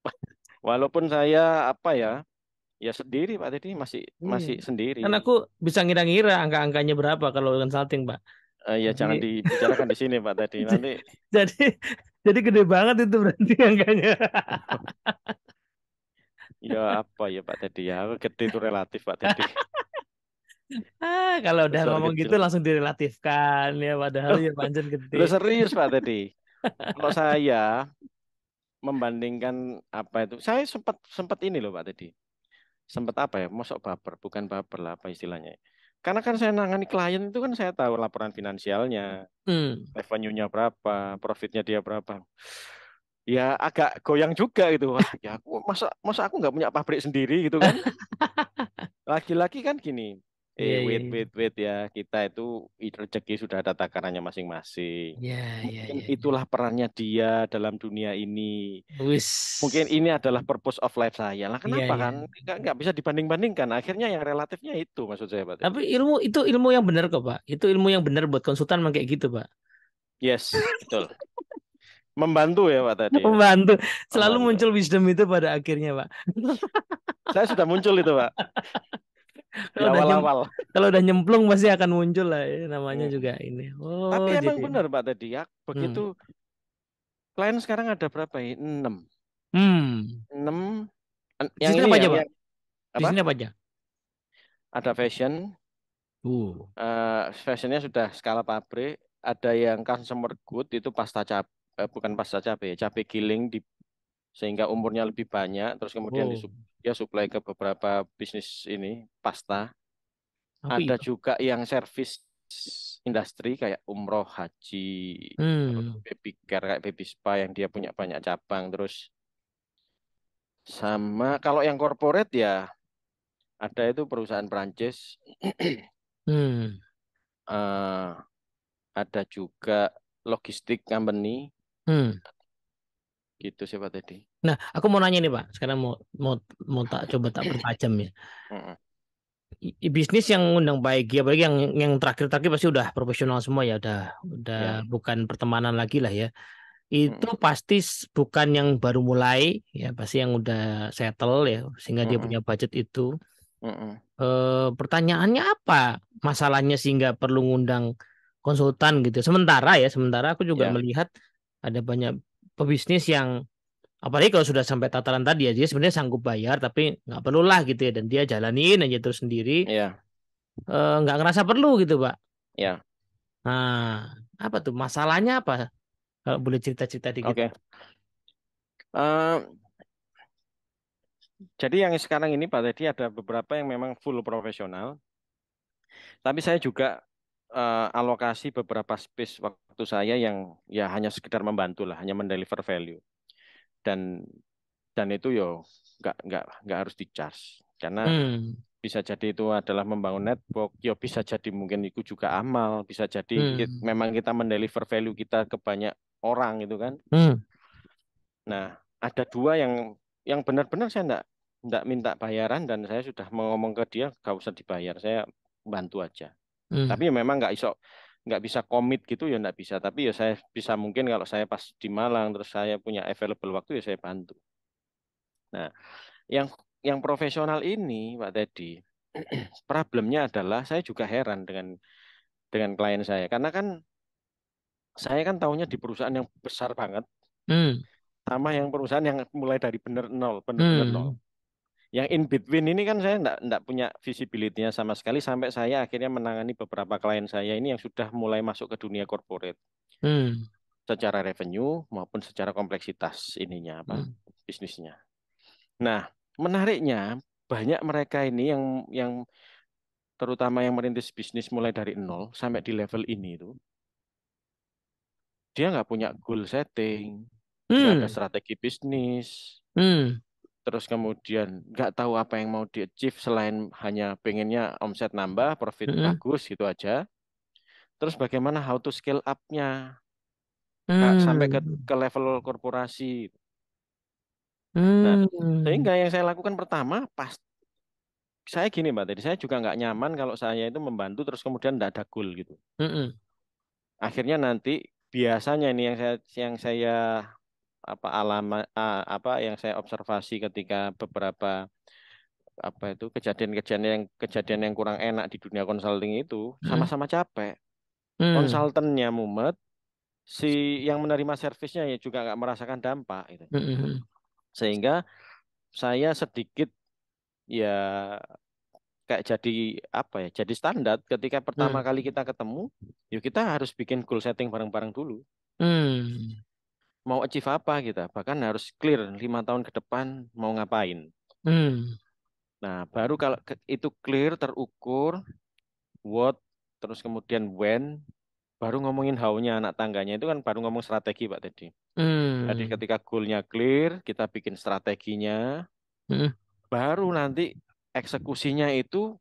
Walaupun saya apa ya? Ya sendiri Pak tadi masih iya. masih sendiri. Kan aku bisa ngira-ngira angka-angkanya berapa kalau consulting, Pak. Uh, ya jadi... jangan dibicarakan di sini Pak tadi nanti. Jadi jadi gede banget itu berarti angkanya. Ya, ya apa ya Pak Teddy ya gede itu relatif Pak Teddy ah kalau udah Besar ngomong kecil. gitu langsung direlatifkan ya padahal ya panjang gede Lu serius Pak Teddy kalau saya membandingkan apa itu saya sempat sempat ini loh Pak Teddy sempat apa ya mosok baper bukan baper lah apa istilahnya Ya karena kan saya nangani klien itu kan saya tahu laporan finansialnya, hmm. revenue-nya berapa, profitnya dia berapa. Ya agak goyang juga gitu. Wah, ya aku masa masa aku nggak punya pabrik sendiri gitu kan. laki-laki kan gini, Iya, eh, yeah, wait, yeah. wait, wait ya. Kita itu rezeki sudah ada takarannya masing-masing. Yeah, yeah, Mungkin yeah, iya. itulah yeah. perannya dia dalam dunia ini. Wiss. Mungkin ini adalah purpose of life saya. Lah iya, kenapa yeah, yeah. kan? Nggak bisa dibanding-bandingkan. Akhirnya yang relatifnya itu maksud saya, Pak. Tapi ilmu itu ilmu yang benar kok, Pak. Itu ilmu yang benar buat konsultan memang kayak gitu, Pak. Yes, betul. Membantu ya, Pak tadi. Ya. Membantu. Selalu Membantu. muncul wisdom itu pada akhirnya, Pak. saya sudah muncul itu, Pak. kalau awal awal udah nyemplung pasti akan muncul lah ya, namanya hmm. juga ini oh, tapi jadi... benar pak tadi ya begitu hmm. klien sekarang ada berapa ya enam hmm. enam yang ini apa ya? aja pak di sini apa aja ada fashion uh. uh fashionnya sudah skala pabrik ada yang customer good itu pasta cap eh, bukan pasta cabe ya cabe giling di sehingga umurnya lebih banyak terus kemudian oh dia supply ke beberapa bisnis ini pasta. ada itu. juga yang servis industri kayak umroh, haji, hmm. baby care kayak baby spa yang dia punya banyak cabang terus sama kalau yang corporate ya ada itu perusahaan Prancis. hmm. uh, ada juga logistik company. Hmm. Gitu sih Pak Teddy. Nah, aku mau nanya nih Pak. Sekarang mau mau mau tak coba tak berpajam ya. I, Bisnis yang undang baik ya, baik yang yang terakhir-terakhir pasti udah profesional semua ya, udah udah ya. bukan pertemanan lagi lah ya. Itu pasti bukan yang baru mulai ya, pasti yang udah settle ya, sehingga dia punya budget itu. E, pertanyaannya apa masalahnya sehingga perlu ngundang konsultan gitu? Sementara ya, sementara aku juga ya. melihat ada banyak pebisnis yang apalagi kalau sudah sampai tataran tadi ya dia sebenarnya sanggup bayar tapi nggak perlu lah gitu ya dan dia jalanin aja terus sendiri yeah. Iya. e, nggak ngerasa perlu gitu pak ya yeah. nah apa tuh masalahnya apa kalau boleh cerita cerita dikit okay. uh, eh, jadi yang sekarang ini pak Teddy ada beberapa yang memang full profesional tapi saya juga uh, alokasi beberapa space waktu saya yang ya hanya sekedar membantu lah hanya mendeliver value dan dan itu yo nggak nggak nggak harus di charge karena hmm. bisa jadi itu adalah membangun network yo bisa jadi mungkin itu juga amal bisa jadi hmm. kita, memang kita mendeliver value kita ke banyak orang gitu kan hmm. nah ada dua yang yang benar-benar saya enggak enggak minta bayaran dan saya sudah mengomong ke dia gak usah dibayar saya bantu aja hmm. tapi ya memang nggak isok nggak bisa komit gitu ya nggak bisa tapi ya saya bisa mungkin kalau saya pas di Malang terus saya punya available waktu ya saya bantu nah yang yang profesional ini Pak Teddy problemnya adalah saya juga heran dengan dengan klien saya karena kan saya kan tahunya di perusahaan yang besar banget hmm. sama yang perusahaan yang mulai dari benar nol benar hmm. nol yang in between ini kan saya enggak, enggak punya visibility-nya sama sekali sampai saya akhirnya menangani beberapa klien saya ini yang sudah mulai masuk ke dunia corporate. Hmm. Secara revenue maupun secara kompleksitas ininya apa hmm. bisnisnya. Nah, menariknya banyak mereka ini yang yang terutama yang merintis bisnis mulai dari nol sampai di level ini itu dia nggak punya goal setting, hmm. nggak ada hmm. strategi bisnis, hmm terus kemudian nggak tahu apa yang mau di achieve selain hanya pengennya omset nambah, profit mm bagus gitu aja. Terus bagaimana how to scale upnya Mm. sampai ke hmm. ke level korporasi. Mm. Nah, hmm. sehingga yang saya lakukan pertama pas saya gini mbak tadi saya juga nggak nyaman kalau saya itu membantu terus kemudian nggak ada goal gitu. Mm -mm. Akhirnya nanti biasanya ini yang saya yang saya apa alama apa yang saya observasi ketika beberapa apa itu kejadian-kejadian yang kejadian yang kurang enak di dunia konsulting itu hmm. sama-sama hmm. capek. Hmm. Konsultannya mumet, si yang menerima servisnya ya juga nggak merasakan dampak gitu. Hmm, hmm, hmm. Sehingga saya sedikit ya kayak jadi apa ya? Jadi standar ketika pertama hmm. kali kita ketemu, yuk ya kita harus bikin goal setting bareng-bareng dulu. Hmm mau achieve apa kita, gitu, bahkan harus clear lima tahun ke depan mau ngapain. Hmm. Nah, baru kalau itu clear terukur what terus kemudian when baru ngomongin how anak tangganya itu kan baru ngomong strategi Pak tadi Hmm. Jadi ketika goalnya clear, kita bikin strateginya, hmm. baru nanti eksekusinya itu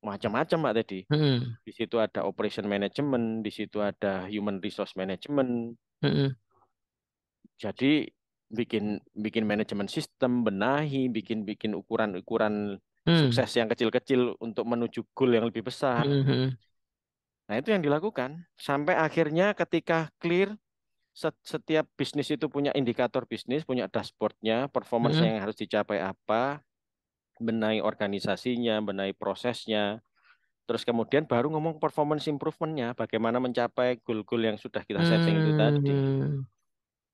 macam-macam Pak tadi Hmm. Di situ ada operation management, di situ ada human resource management, hmm. Jadi bikin bikin manajemen sistem, benahi, bikin bikin ukuran-ukuran hmm. sukses yang kecil-kecil untuk menuju goal yang lebih besar. Hmm. hmm. Nah, itu yang dilakukan sampai akhirnya ketika clear setiap bisnis itu punya indikator bisnis, punya dashboardnya, performance hmm. yang harus dicapai apa, benahi organisasinya, benahi prosesnya, terus kemudian baru ngomong performance improvementnya, bagaimana mencapai goal-goal yang sudah kita setting hmm. itu tadi. Hmm.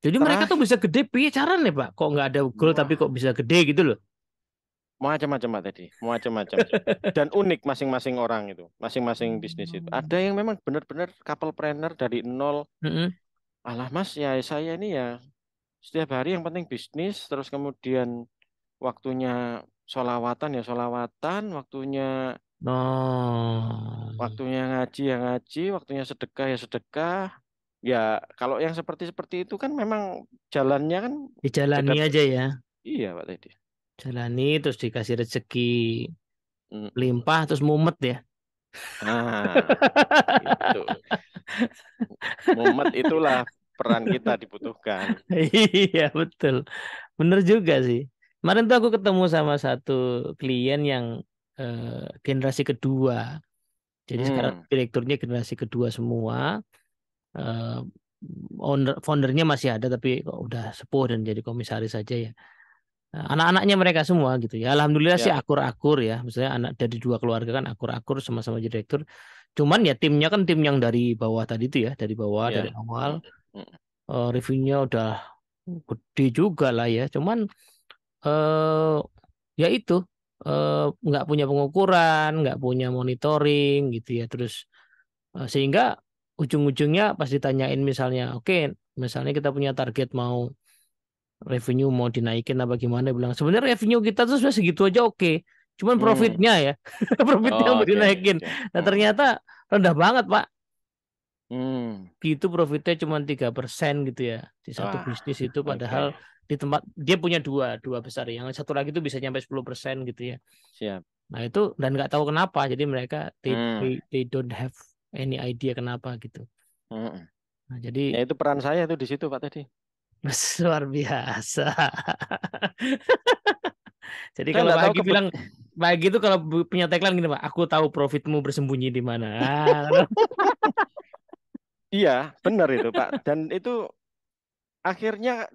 Jadi Terah. mereka tuh bisa gede piye caranya Pak? Kok nggak ada gol tapi kok bisa gede gitu loh? Macam-macam Pak tadi, macam-macam. Dan unik masing-masing orang itu, masing-masing bisnis itu. Ada yang memang benar-benar couple planner dari nol. Mm-hmm. Alah Mas, ya saya ini ya setiap hari yang penting bisnis, terus kemudian waktunya solawatan ya solawatan, waktunya no. Oh. waktunya ngaji ya ngaji, waktunya sedekah ya sedekah, ya kalau yang seperti seperti itu kan memang jalannya kan dijalani aja ya iya pak Teddy jalani terus dikasih rezeki hmm. limpah terus mumet ya Nah, itu. Mumet itulah peran kita dibutuhkan. iya, betul. Bener juga sih. Kemarin tuh aku ketemu sama satu klien yang eh, generasi kedua. Jadi hmm. sekarang direkturnya generasi kedua semua uh, owner foundernya masih ada tapi kok udah sepuh dan jadi komisaris saja ya eh, anak-anaknya mereka semua gitu ya alhamdulillah ya. sih akur-akur ya misalnya anak dari dua keluarga kan akur-akur sama-sama jadi direktur cuman ya timnya kan tim yang dari bawah tadi itu ya dari bawah ya. dari awal uh, reviewnya udah gede juga lah ya cuman uh, ya itu nggak uh, punya pengukuran nggak punya monitoring gitu ya terus uh, sehingga ujung-ujungnya pas ditanyain misalnya, oke, okay, misalnya kita punya target mau revenue mau dinaikin apa gimana bilang sebenarnya revenue kita tuh sudah segitu aja oke okay. cuman hmm. profitnya hmm. ya profitnya oh, mau dinaikin okay. nah hmm. ternyata rendah banget pak hmm. itu profitnya cuma tiga persen gitu ya di satu ah, bisnis itu padahal okay. di tempat dia punya dua dua besar yang satu lagi itu bisa nyampe sepuluh persen gitu ya siap nah itu dan nggak tahu kenapa jadi mereka they, hmm. they, they don't have any idea kenapa gitu. Mm. Nah, jadi ya itu peran saya tuh di situ Pak tadi. Luar biasa. jadi saya kalau pagi bilang pagi itu kalau punya tagline gini Pak, aku tahu profitmu bersembunyi di mana. iya, benar itu Pak. Dan itu akhirnya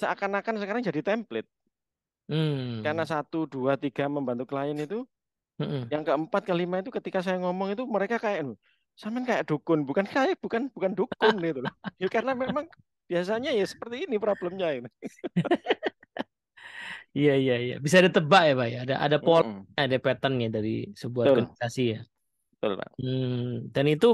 seakan-akan sekarang jadi template. Hmm. Karena satu, dua, tiga membantu klien itu, hmm. yang keempat, kelima itu ketika saya ngomong itu mereka kayak, Sampean kayak dukun, bukan kayak bukan bukan dukun gitu loh. Ya karena memang biasanya ya seperti ini problemnya ini. Iya iya iya, bisa ditebak ya pak ya. Ada ada pol mm ada ada ya dari sebuah Betul. organisasi ya. Betul pak. Hmm, dan itu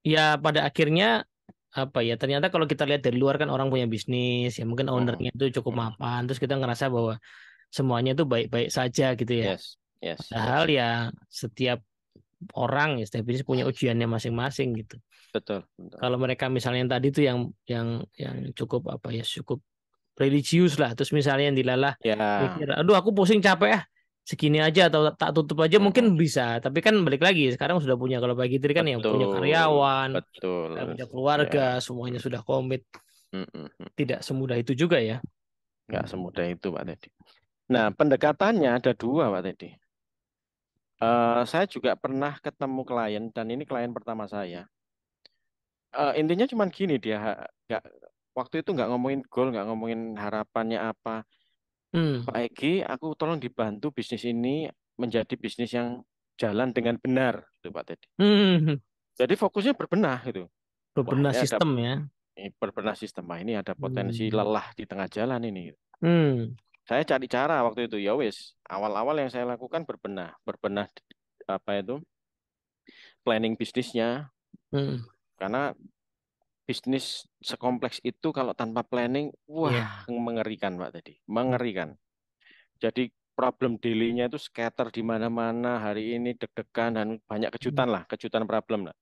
ya pada akhirnya apa ya? Ternyata kalau kita lihat dari luar kan orang punya bisnis, ya mungkin ownernya itu cukup mapan, terus kita ngerasa bahwa semuanya itu baik-baik saja gitu ya. Yes. Yes. Padahal ya setiap orang ya setiap bisnis punya hmm. ujiannya masing-masing gitu. Betul, betul. Kalau mereka misalnya yang tadi tuh yang yang yang cukup apa ya cukup religius lah terus misalnya yang dilalah ya. mikir aduh aku pusing capek ya segini aja atau tak tutup aja mungkin hmm. bisa tapi kan balik lagi sekarang sudah punya kalau bagi tadi kan ya yang punya karyawan betul punya ya. keluarga ya. semuanya sudah komit mm -mm. tidak semudah itu juga ya nggak semudah itu pak Teddy nah, nah pendekatannya ada dua pak Teddy Uh, saya juga pernah ketemu klien dan ini klien pertama saya. Uh, intinya cuma gini dia nggak waktu itu nggak ngomongin goal, nggak ngomongin harapannya apa. Hmm. Pak Egi, aku tolong dibantu bisnis ini menjadi bisnis yang jalan dengan benar, gitu Pak Teddy. Hmm. Jadi fokusnya berbenah itu. Berbenah Wah, sistem ada, ya. Ini berbenah sistem. Nah, ini ada potensi hmm. lelah di tengah jalan ini. Gitu. Hmm saya cari cara waktu itu ya wis awal-awal yang saya lakukan berbenah berbenah apa itu planning bisnisnya hmm. karena bisnis sekompleks itu kalau tanpa planning wah yeah. mengerikan pak tadi mengerikan jadi problem dailynya itu scatter di mana-mana hari ini deg-degan dan banyak kejutan hmm. lah kejutan problem lah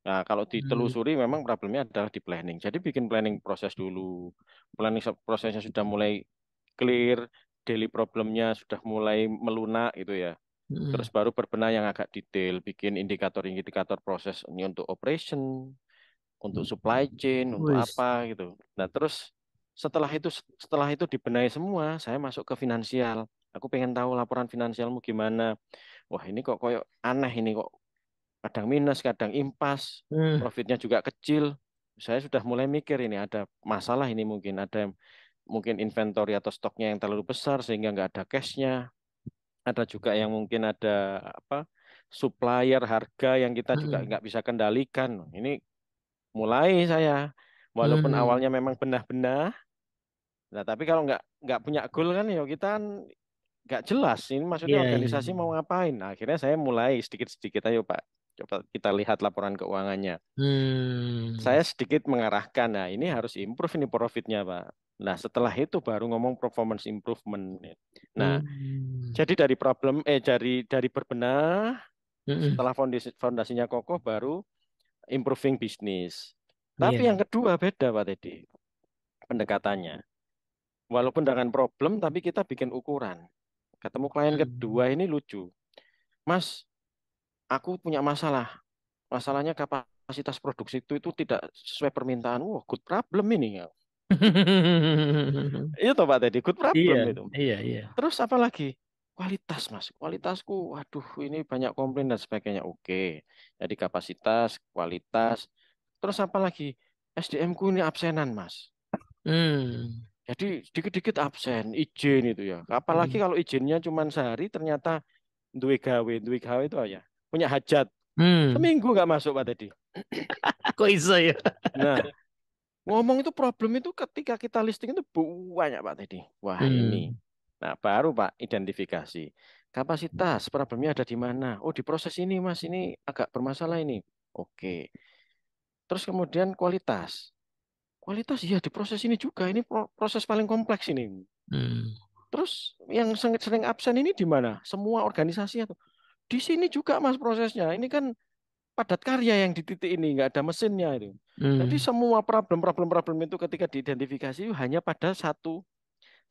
Nah, kalau hmm. ditelusuri memang problemnya adalah di planning. Jadi bikin planning proses dulu. Planning prosesnya sudah mulai clear, daily problemnya sudah mulai melunak itu ya. Hmm. Terus baru berbenah yang agak detail, bikin indikator-indikator proses ini untuk operation, untuk supply chain, untuk Wish. apa gitu. Nah terus setelah itu setelah itu dibenahi semua, saya masuk ke finansial. Aku pengen tahu laporan finansialmu gimana. Wah ini kok koyok aneh ini kok kadang minus, kadang impas, hmm. profitnya juga kecil. Saya sudah mulai mikir ini ada masalah ini mungkin ada mungkin inventory atau stoknya yang terlalu besar sehingga nggak ada cashnya. Ada juga yang mungkin ada apa supplier harga yang kita juga nggak bisa kendalikan. Ini mulai saya walaupun hmm. awalnya memang benah-benah. Nah tapi kalau nggak nggak punya goal kan ya kita kan nggak jelas ini maksudnya yeah, organisasi yeah. mau ngapain. Nah, akhirnya saya mulai sedikit-sedikit ayo Pak coba kita lihat laporan keuangannya. Hmm. Saya sedikit mengarahkan, nah ini harus improve ini profitnya pak. Nah, setelah itu baru ngomong performance improvement. Nah, hmm. jadi dari problem eh dari dari berbenah hmm. setelah fondasi fondasinya kokoh baru improving bisnis. Iya. Tapi yeah. yang kedua beda Pak Teddy pendekatannya. Walaupun dengan problem tapi kita bikin ukuran. Ketemu klien hmm. kedua ini lucu. Mas, aku punya masalah. Masalahnya kapasitas produksi itu itu tidak sesuai permintaan. Wah, good problem ini ya itu iya toh Pak Teddy, good problem iya, itu. Iya, iya. Terus apa lagi? Kualitas Mas, kualitasku, waduh ini banyak komplain dan sebagainya. Oke, jadi kapasitas, kualitas. Terus apa lagi? SDM ku ini absenan Mas. Hmm. Jadi dikit-dikit absen, izin itu ya. Apalagi hmm. kalau izinnya cuma sehari, ternyata duwe gawe, duwe gawe itu ya. Punya hajat. Hmm. Seminggu nggak masuk Pak Teddy. Kok iso ya? Nah, Ngomong itu problem itu ketika kita listing itu banyak Pak Teddy. Wah hmm. ini. Nah baru Pak identifikasi. Kapasitas problemnya ada di mana? Oh di proses ini Mas ini agak bermasalah ini. Oke. Terus kemudian kualitas. Kualitas ya di proses ini juga. Ini proses paling kompleks ini. Hmm. Terus yang sering absen ini di mana? Semua organisasi atau di sini juga Mas prosesnya. Ini kan padat karya yang di titik ini, nggak ada mesinnya itu. Hmm. Jadi semua problem-problem-problem itu ketika diidentifikasi itu hanya pada satu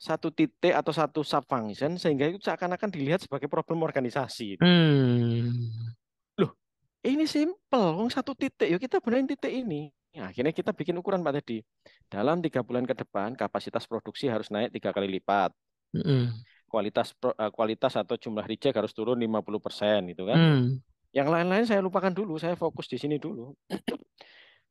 satu titik atau satu sub sehingga itu seakan-akan dilihat sebagai problem organisasi. Hmm. Loh, ini simpel, wong satu titik. Yuk kita benerin titik ini. Ya, akhirnya kita bikin ukuran Pak Teddy. Dalam tiga bulan ke depan kapasitas produksi harus naik tiga kali lipat. Mm. Kualitas eh, kualitas atau jumlah reject harus turun 50% gitu kan. Mm. Yang lain-lain saya lupakan dulu, saya fokus di sini dulu.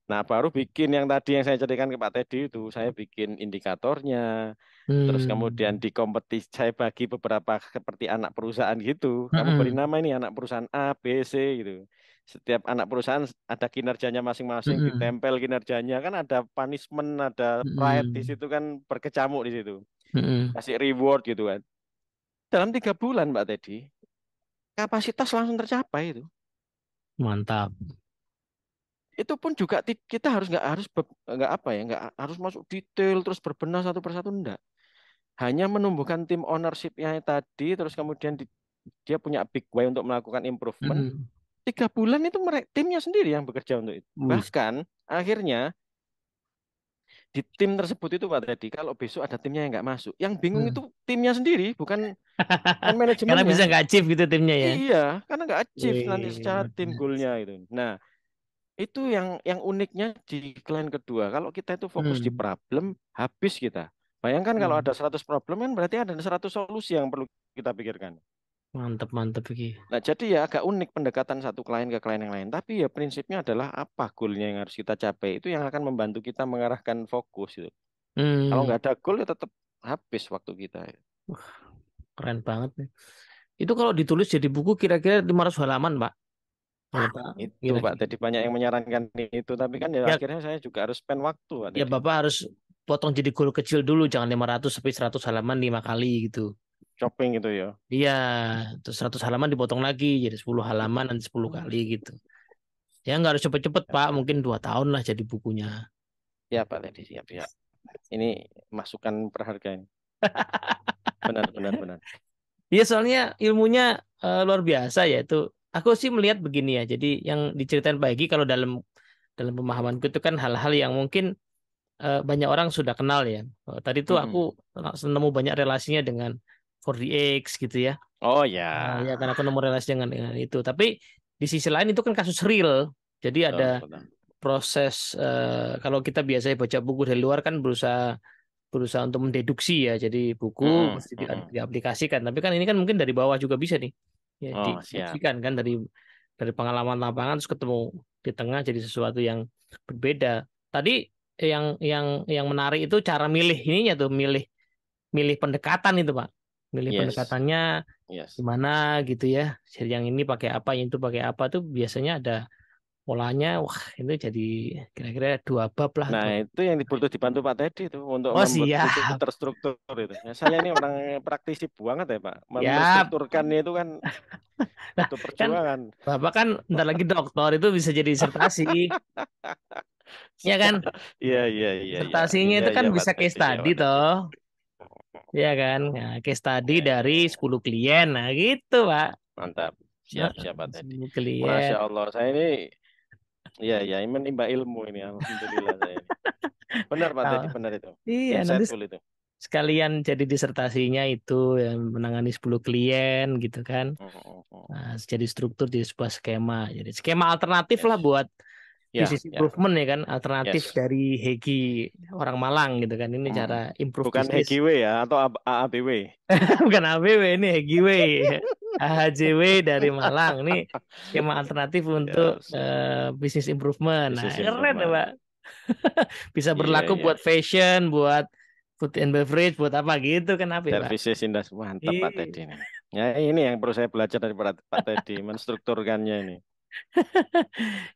Nah, baru bikin yang tadi yang saya ceritakan ke Pak Teddy itu, saya bikin indikatornya. Hmm. Terus kemudian di kompetisi saya bagi beberapa seperti anak perusahaan gitu. Kamu hmm. beri nama ini anak perusahaan A, B, C gitu. Setiap anak perusahaan ada kinerjanya masing-masing, hmm. ditempel kinerjanya kan ada punishment, ada pride hmm. di situ kan berkecamuk di situ. Hmm. Kasih reward gitu kan. Dalam tiga bulan Pak Teddy, kapasitas langsung tercapai itu. Mantap. Itu pun juga kita harus nggak harus nggak apa ya nggak harus masuk detail terus berbenah satu persatu enggak. Hanya menumbuhkan tim ownershipnya tadi terus kemudian di, dia punya big way untuk melakukan improvement. Mm -hmm. Tiga bulan itu mereka timnya sendiri yang bekerja untuk itu. Mm. Bahkan akhirnya di tim tersebut itu Pak Teddy kalau besok ada timnya yang nggak masuk yang bingung hmm. itu timnya sendiri bukan manajemen karena bisa nggak achieve gitu timnya ya iya karena nggak achieve Wee. Iya, nanti secara iya, tim goalnya itu nah itu yang yang uniknya di klien kedua kalau kita itu fokus hmm. di problem habis kita bayangkan hmm. kalau ada 100 problem kan berarti ada 100 solusi yang perlu kita pikirkan mantep mantep iki. Nah, jadi ya agak unik pendekatan satu klien ke klien yang lain, tapi ya prinsipnya adalah apa goalnya yang harus kita capai itu yang akan membantu kita mengarahkan fokus itu. Hmm. Kalau nggak ada goal ya tetap habis waktu kita. Wah, keren banget nih. Itu kalau ditulis jadi buku kira-kira 500 halaman, Pak. Ah, itu kira Pak tadi banyak yang menyarankan itu tapi kan ya, ya akhirnya saya juga harus spend waktu Pak. Ya Bapak harus potong jadi goal kecil dulu jangan 500 tapi 100 halaman lima kali gitu shopping gitu ya. Iya, terus 100 halaman dipotong lagi jadi 10 halaman dan 10 kali gitu. Ya nggak harus cepet-cepet ya. Pak, mungkin dua tahun lah jadi bukunya. Ya Pak Lady, siap ya. Ini masukan perhargaan. benar, benar, benar. Iya soalnya ilmunya uh, luar biasa ya itu. Aku sih melihat begini ya. Jadi yang diceritain Pak Egi kalau dalam dalam pemahamanku itu kan hal-hal yang mungkin uh, banyak orang sudah kenal ya. Eh, tadi tuh hmm. aku nemu banyak relasinya dengan For the X, gitu ya. Oh ya. Nah, ya karena aku nemu relasi dengan, dengan itu. Tapi di sisi lain itu kan kasus real. Jadi ada oh, proses uh, kalau kita biasanya baca buku dari luar kan berusaha berusaha untuk mendeduksi ya. Jadi buku mesti di, hmm. diaplikasikan. Tapi kan ini kan mungkin dari bawah juga bisa nih. Ya, oh, diaplikasikan kan dari dari pengalaman lapangan terus ketemu di tengah jadi sesuatu yang berbeda. Tadi yang yang yang menarik itu cara milih ininya tuh milih milih pendekatan itu pak milih yes. pendekatannya yes. gimana gitu ya yang ini pakai apa yang itu pakai apa tuh biasanya ada polanya wah itu jadi kira-kira dua bab lah nah tuh. itu yang dibutuh dibantu Pak Teddy itu untuk oh, siap. ya. terstruktur itu ya, saya ini orang praktisi banget ya Pak ya itu kan nah, itu kan perjuangan kan, Bapak kan ntar lagi doktor itu bisa jadi disertasi Iya kan? Iya iya iya. iya. Sertasinya ya, itu iya, kan ya, bisa case study iya, toh. Iya kan? Nah, case tadi ya. dari 10 iya. klien. Nah, gitu, Pak. Mantap. Siap, siap, Pak tadi. Klien. Masya Allah, saya ini Iya, ya, ini menimba ilmu ini alhamdulillah saya ini. Benar Pak oh. Ah, tadi, benar itu. Iya, Insightful nanti itu. sekalian jadi disertasinya itu yang menangani 10 klien gitu kan. Nah, jadi struktur jadi sebuah skema. Jadi skema alternatif yes. lah buat yeah, bisnis ya. improvement ya kan alternatif yes. dari Hegi orang Malang gitu kan ini hmm. cara improve bukan Hegi W ya atau AABW bukan ABW ini Hegi W AHJW dari Malang ini skema alternatif untuk yes. uh, bisnis improvement business nah, improvement. keren ya pak bisa iya, berlaku yeah, yeah. buat fashion buat food and beverage buat apa gitu kan kenapa ya bisnis indah mantap Pak iya. Teddy ini. Ya ini yang perlu saya belajar dari Pak Teddy menstrukturkannya ini.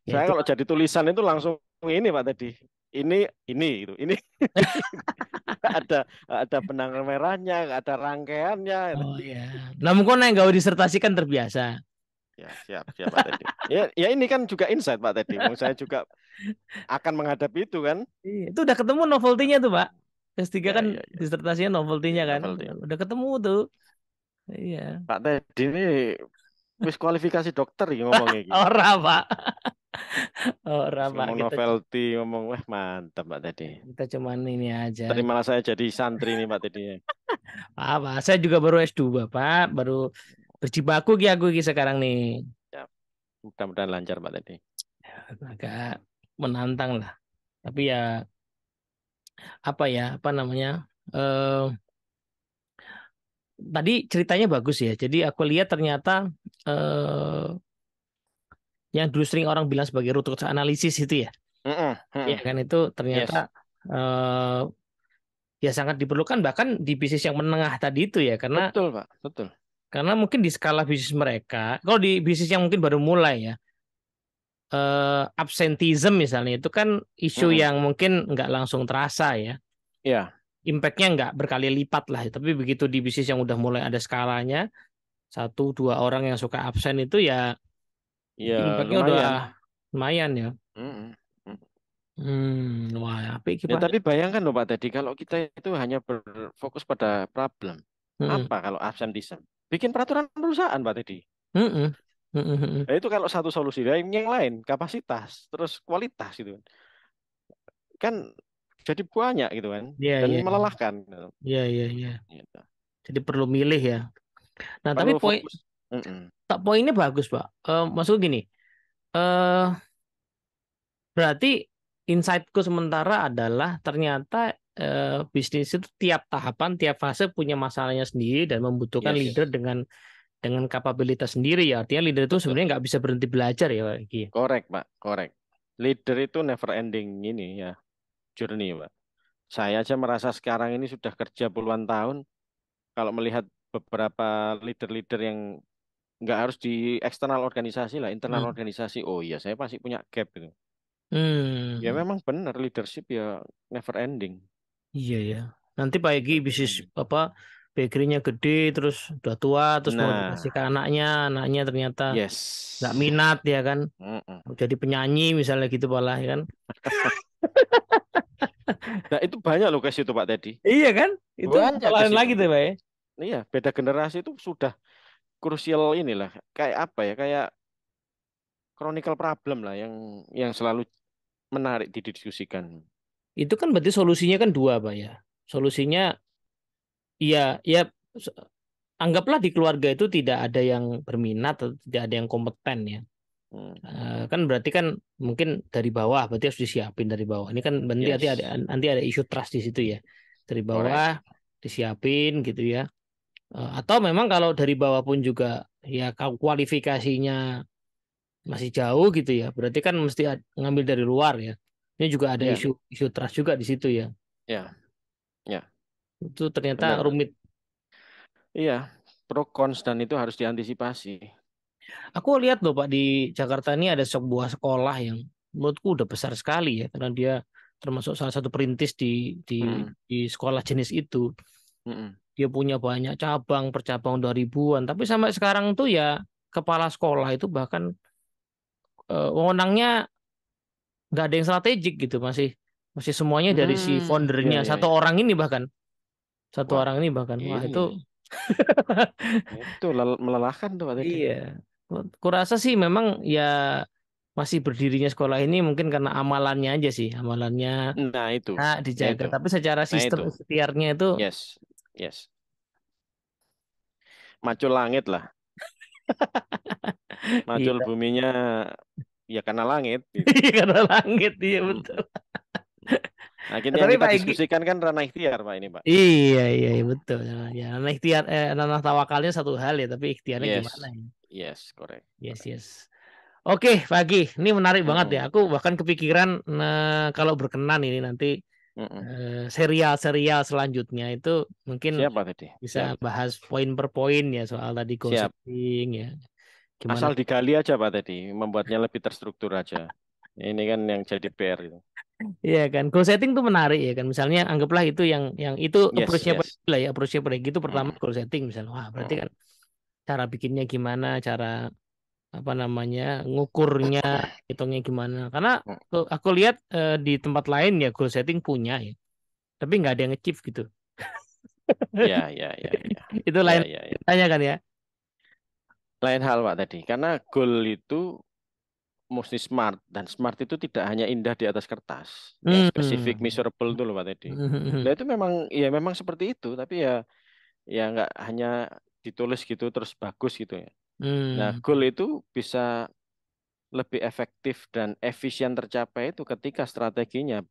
Ya saya kalau jadi tulisan itu langsung ini Pak tadi. Ini ini itu, Ini ada ada benang merahnya, ada rangkaiannya. Gitu. Oh iya. Namun kok yang gak disertasikan terbiasa. Ya, siap, siap Pak Teddy. Ya, ya ini kan juga insight Pak Teddy. Saya juga akan menghadapi itu kan. Iya, itu udah ketemu novelty-nya tuh Pak. S3 ya, kan ya, ya. disertasinya novelty-nya kan. Novelty. Udah ketemu tuh. Iya. Pak Teddy ini wis kualifikasi dokter ya ngomongnya gitu. Ora, Pak. Ora, Pak. Ngomong novelty ngomong wah mantap Pak tadi. Kita cuman ini aja. malah saya jadi santri nih Pak tadi. apa, Pak, saya juga baru S2, Pak. Baru berjibaku ki aku ki sekarang nih. Ya, mudah-mudahan lancar Pak tadi. Ya, agak menantang lah. Tapi ya apa ya, apa namanya? Eh uh, tadi ceritanya bagus ya. Jadi aku lihat ternyata eh, yang dulu sering orang bilang sebagai root cause analisis itu ya. Mm -mm. Ya kan itu ternyata yes. eh, ya sangat diperlukan bahkan di bisnis yang menengah tadi itu ya karena betul pak betul karena mungkin di skala bisnis mereka kalau di bisnis yang mungkin baru mulai ya eh, absentism misalnya itu kan isu mm -hmm. yang mungkin nggak langsung terasa ya Yeah impactnya nggak berkali lipat lah ya. tapi begitu di bisnis yang udah mulai ada skalanya satu dua orang yang suka absen itu ya ya impactnya lumayan. udah lumayan ya mm hmm wah apa ya, tapi bayangkan loh pak tadi kalau kita itu hanya berfokus pada problem mm apa kalau absen absentism bikin peraturan perusahaan pak tadi mm -hmm. Nah, itu kalau satu solusi lain nah, yang lain kapasitas terus kualitas gitu kan, kan jadi banyak gitu kan yeah, dan yeah. Iya. melelahkan gitu. iya iya iya gitu. jadi perlu milih ya nah perlu tapi poin mm tak poinnya bagus pak uh, eh, maksud gini uh, berarti insightku sementara adalah ternyata uh, bisnis itu tiap tahapan tiap fase punya masalahnya sendiri dan membutuhkan yes, leader dengan dengan kapabilitas sendiri ya artinya leader itu sebenarnya nggak bisa berhenti belajar ya pak korek pak korek leader itu never ending ini ya journey, pak, Saya aja merasa sekarang ini sudah kerja puluhan tahun, kalau melihat beberapa leader-leader yang nggak harus di eksternal organisasi lah, internal hmm. organisasi, oh iya saya pasti punya gap gitu. Ya hmm. Ya memang benar leadership ya never ending. Iya ya. Nanti Pak Egi bisnis apa bakerynya gede terus udah tua terus nah. mau dikasih ke anaknya, anaknya ternyata yes. nggak minat ya kan. Mm -mm. Jadi penyanyi misalnya gitu pula ya kan. nah itu banyak loh ke situ Pak Teddy. Iya kan? Itu banyak lain lagi tuh Pak ya. Iya, beda generasi itu sudah krusial inilah. Kayak apa ya? Kayak chronicle problem lah yang yang selalu menarik didiskusikan. Itu kan berarti solusinya kan dua Pak ya. Solusinya iya ya anggaplah di keluarga itu tidak ada yang berminat atau tidak ada yang kompeten ya. Eh, kan berarti kan mungkin dari bawah berarti harus disiapin dari bawah. Ini kan nanti yes. ada nanti ada isu trust di situ ya. Dari bawah Correct. disiapin gitu ya. Eh, atau memang kalau dari bawah pun juga ya kualifikasinya masih jauh gitu ya. Berarti kan mesti ngambil dari luar ya. Ini juga ada yeah. isu isu trust juga di situ ya. Ya. Yeah. Ya. Yeah. Itu ternyata Benar. rumit. Iya, pro cons dan itu harus diantisipasi Aku lihat loh Pak di Jakarta ini ada sebuah sekolah yang menurutku udah besar sekali ya karena dia termasuk salah satu perintis di di, hmm. di sekolah jenis itu. Hmm. Dia punya banyak cabang percabang dua ribuan, tapi sampai sekarang tuh ya kepala sekolah itu bahkan eh, wewenangnya nggak ada yang strategik gitu masih masih semuanya dari si hmm. foundernya ya, satu iya. orang ini bahkan satu Wah, orang ini bahkan Wah, iya. itu itu melelahkan tuh Pak. Iya kurasa sih memang ya masih berdirinya sekolah ini mungkin karena amalannya aja sih amalannya nah itu nah, dijaga itu. tapi secara nah, sistem nah, itu. itu yes yes macul langit lah macul iya. buminya ya karena langit gitu. Iya, karena langit iya hmm. betul akhirnya nah, tapi kita Pak diskusikan kan ranah ikhtiar Pak ini Pak iya iya, iya betul ya ranah ikhtiar eh, ranah tawakalnya satu hal ya tapi ikhtiarnya yes. gimana ya Yes, correct. Yes, yes. Oke, okay, pagi. Ini menarik mm. banget ya. Hmm. Aku bahkan kepikiran nah, kalau berkenan ini nanti hmm. eh, serial-serial mm -mm. selanjutnya itu mungkin Siapa tadi? bisa Siap. bahas poin per poin ya soal tadi gossiping ya. Gimana? Asal digali aja Pak tadi, membuatnya lebih terstruktur aja. Ini kan yang jadi PR itu. Iya kan, goal setting tuh menarik ya kan. Misalnya anggaplah itu yang yang itu yes, approach-nya yes. lah ya, approach-nya itu pertama hmm. goal setting misalnya. Wah, berarti kan cara bikinnya gimana, cara apa namanya ngukurnya, hitungnya gimana. Karena aku, hmm. aku lihat uh, di tempat lain ya goal setting punya ya, tapi nggak ada yang achieve gitu. ya, ya, ya, ya. itu lain ya, ya, ya. tanya kan ya. Lain hal Pak tadi, karena goal itu mesti smart dan smart itu tidak hanya indah di atas kertas, mm -hmm. ya, spesifik measurable itu Pak tadi. Mm -hmm. Nah itu memang ya memang seperti itu, tapi ya ya nggak hanya ditulis gitu terus bagus gitu ya. Nah, hmm. Nah, goal itu bisa lebih efektif dan efisien tercapai itu ketika strateginya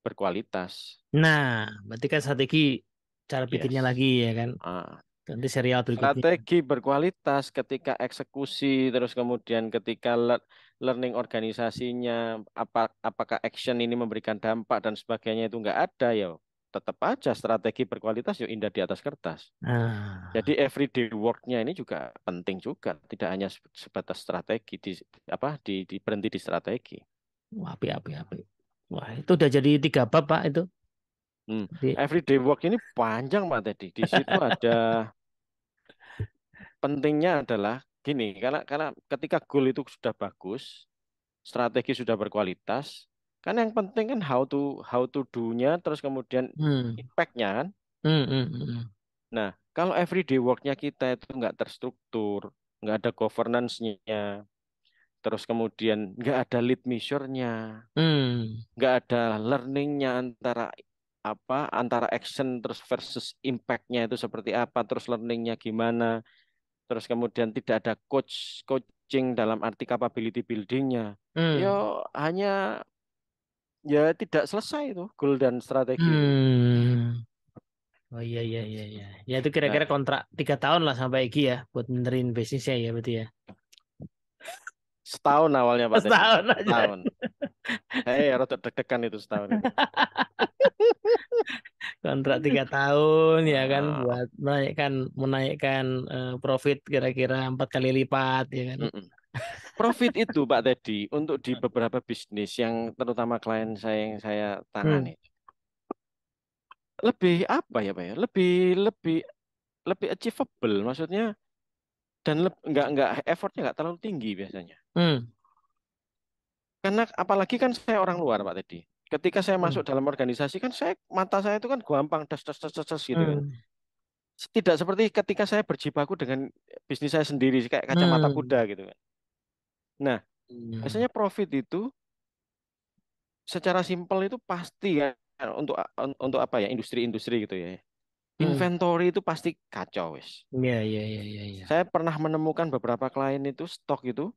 berkualitas. Nah, berarti kan strategi cara pikirnya yes. lagi ya kan. Ah. Nanti serial berikutnya. Strategi berkualitas ketika eksekusi terus kemudian ketika learning organisasinya apa apakah action ini memberikan dampak dan sebagainya itu enggak ada ya tetap aja strategi berkualitas yuk indah di atas kertas. Ah. Jadi everyday worknya ini juga penting juga, tidak hanya sebatas strategi di apa di, di berhenti di strategi. Wah, api api api. Wah, itu udah jadi tiga bab Pak itu. Hmm. Di... Everyday work ini panjang Pak tadi. Di situ ada pentingnya adalah gini, karena karena ketika goal itu sudah bagus, strategi sudah berkualitas, kan yang penting kan how to how to do-nya terus kemudian hmm. impact-nya kan hmm, hmm, hmm. nah kalau everyday work-nya kita itu nggak terstruktur nggak ada governance-nya terus kemudian nggak ada lead measure-nya hmm. nggak ada learning-nya antara apa antara action terus versus impact-nya itu seperti apa terus learning-nya gimana terus kemudian tidak ada coach coaching dalam arti capability building-nya hmm. yo hanya ya tidak selesai itu goal dan strategi. Hmm. Oh iya iya iya iya. Ya itu nah. kira-kira kontrak tiga tahun lah sampai Egi ya buat menerin bisnisnya ya berarti ya. Setahun awalnya Pak. Setahun aja. Setahun. Eh, rotot rotok deg-degan itu setahun. kontrak tiga tahun ya kan nah. buat menaikkan menaikkan uh, profit kira-kira empat kali lipat ya kan. Mm -mm. Profit itu Pak Teddy untuk di beberapa bisnis yang terutama klien saya yang saya tangani. Hmm. Lebih apa ya Pak ya? Lebih lebih lebih achievable maksudnya dan enggak nggak nggak effortnya nggak terlalu tinggi biasanya. Hmm. Karena apalagi kan saya orang luar Pak Teddy. Ketika saya masuk hmm. dalam organisasi kan saya mata saya itu kan gampang das das das das, gitu kan. hmm. kan tidak seperti ketika saya berjibaku dengan bisnis saya sendiri kayak kacamata hmm. kuda gitu kan. Nah, hmm. biasanya profit itu secara simpel itu pasti ya untuk untuk apa ya industri-industri gitu ya. Hmm. Inventory itu pasti kacau wes. Iya iya iya iya. Ya. Saya pernah menemukan beberapa klien itu stok itu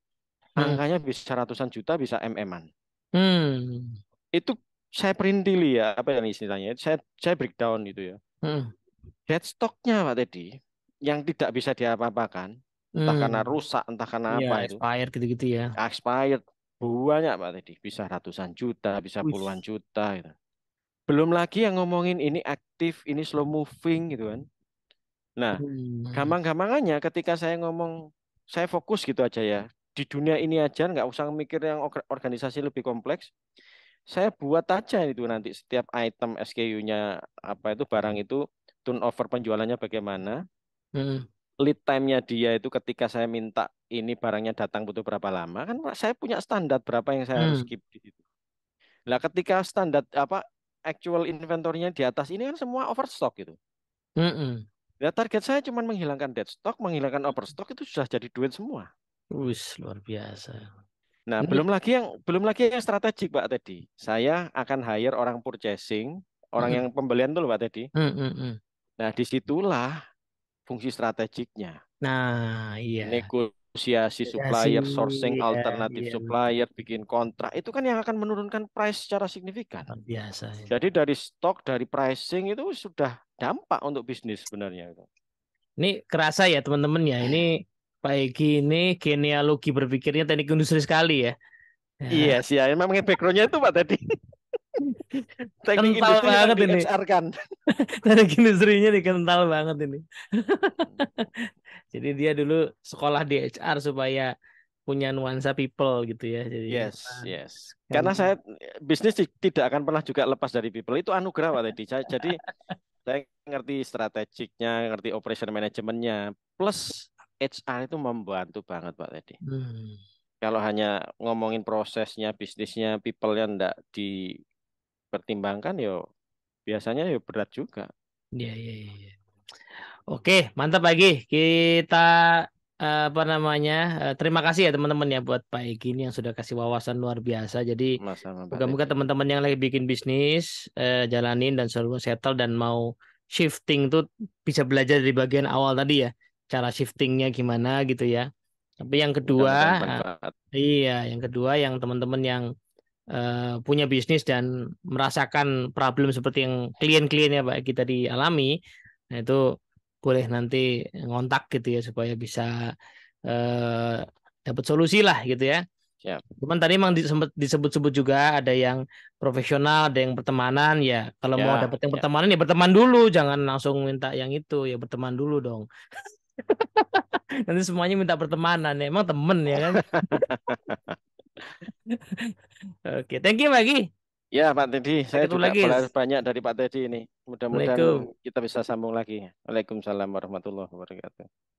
hmm. angkanya bisa ratusan juta bisa mm-an. Hmm. Itu saya perintili ya apa yang istilahnya saya saya breakdown gitu ya. Hmm. Dead stoknya Pak Teddy yang tidak bisa diapa-apakan entah karena hmm. rusak, entah karena ya, apa itu. Expired gitu-gitu ya. Expired banyak Pak tadi bisa ratusan juta, bisa Uish. puluhan juta gitu. Belum lagi yang ngomongin ini aktif, ini slow moving gitu kan. Nah, hmm. gampang-gampangannya ketika saya ngomong saya fokus gitu aja ya. Di dunia ini aja nggak usah mikir yang organisasi lebih kompleks. Saya buat aja itu nanti setiap item SKU-nya apa itu barang itu turnover penjualannya bagaimana. Hmm lead time-nya dia itu ketika saya minta ini barangnya datang butuh berapa lama kan saya punya standar berapa yang saya hmm. harus keep di situ. Nah, ketika standar apa actual inventory-nya di atas ini kan semua overstock gitu. -mm. Ya target saya cuma menghilangkan dead stock, menghilangkan overstock itu sudah jadi duit semua. Wis luar biasa. Nah, ini... belum lagi yang belum lagi yang strategik Pak tadi Saya akan hire orang purchasing, orang hmm. yang pembelian tuh Pak tadi. Mm Nah, disitulah fungsi strategiknya. Nah, iya. Negosiasi supplier, sourcing iya, alternatif iya. supplier, bikin kontrak, itu kan yang akan menurunkan price secara signifikan. Biasa. Ya. Jadi dari stok, dari pricing itu sudah dampak untuk bisnis sebenarnya. Ini kerasa ya teman-teman ya. Ini Pak Egi ini genealogi berpikirnya teknik industri sekali ya. ya. Iya sih, ya. memang backgroundnya itu Pak tadi. Teknik kental banget ini. XR kan. Teknik industrinya nih kental banget ini. Hmm. Jadi dia dulu sekolah di HR supaya punya nuansa people gitu ya. Jadi ya. yes, apa? Ah. yes. Karena gitu. saya bisnis tidak akan pernah juga lepas dari people. Itu anugerah Pak Teddy. Jadi saya ngerti strategiknya, ngerti operation manajemennya. Plus HR itu membantu banget Pak Teddy. Hmm. Kalau hanya ngomongin prosesnya, bisnisnya, people-nya enggak di dipertimbangkan yo biasanya yo berat juga. Iya iya iya. iya. Oke, mantap pagi Kita eh, apa namanya? Eh, terima kasih ya teman-teman ya buat Pak Egi ini yang sudah kasih wawasan luar biasa. Jadi moga-moga teman-teman yang lagi bikin bisnis eh, jalanin dan selalu settle dan mau shifting tuh bisa belajar dari bagian awal tadi ya. Cara shiftingnya gimana gitu ya. Tapi yang kedua, eh, iya, yang kedua yang teman-teman yang Eh, punya bisnis dan merasakan problem seperti yang klien klien ya Pak kita dialami, nah itu boleh nanti ngontak gitu ya supaya bisa uh, eh, dapat solusi lah gitu ya. Yeah. Cuman tadi emang disebut, sebut juga ada yang profesional, ada yang pertemanan. Ya, kalau yeah. mau ya, dapat yang pertemanan ya. pertemanan ya berteman dulu, jangan langsung minta yang itu. Ya berteman dulu dong. Nanti semuanya minta pertemanan, ya. emang temen ya kan? Oke, thank you lagi. Ya Pak Teddy, saya juga lagi. banyak dari Pak Teddy ini. Mudah-mudahan kita bisa sambung lagi. Waalaikumsalam warahmatullahi wabarakatuh.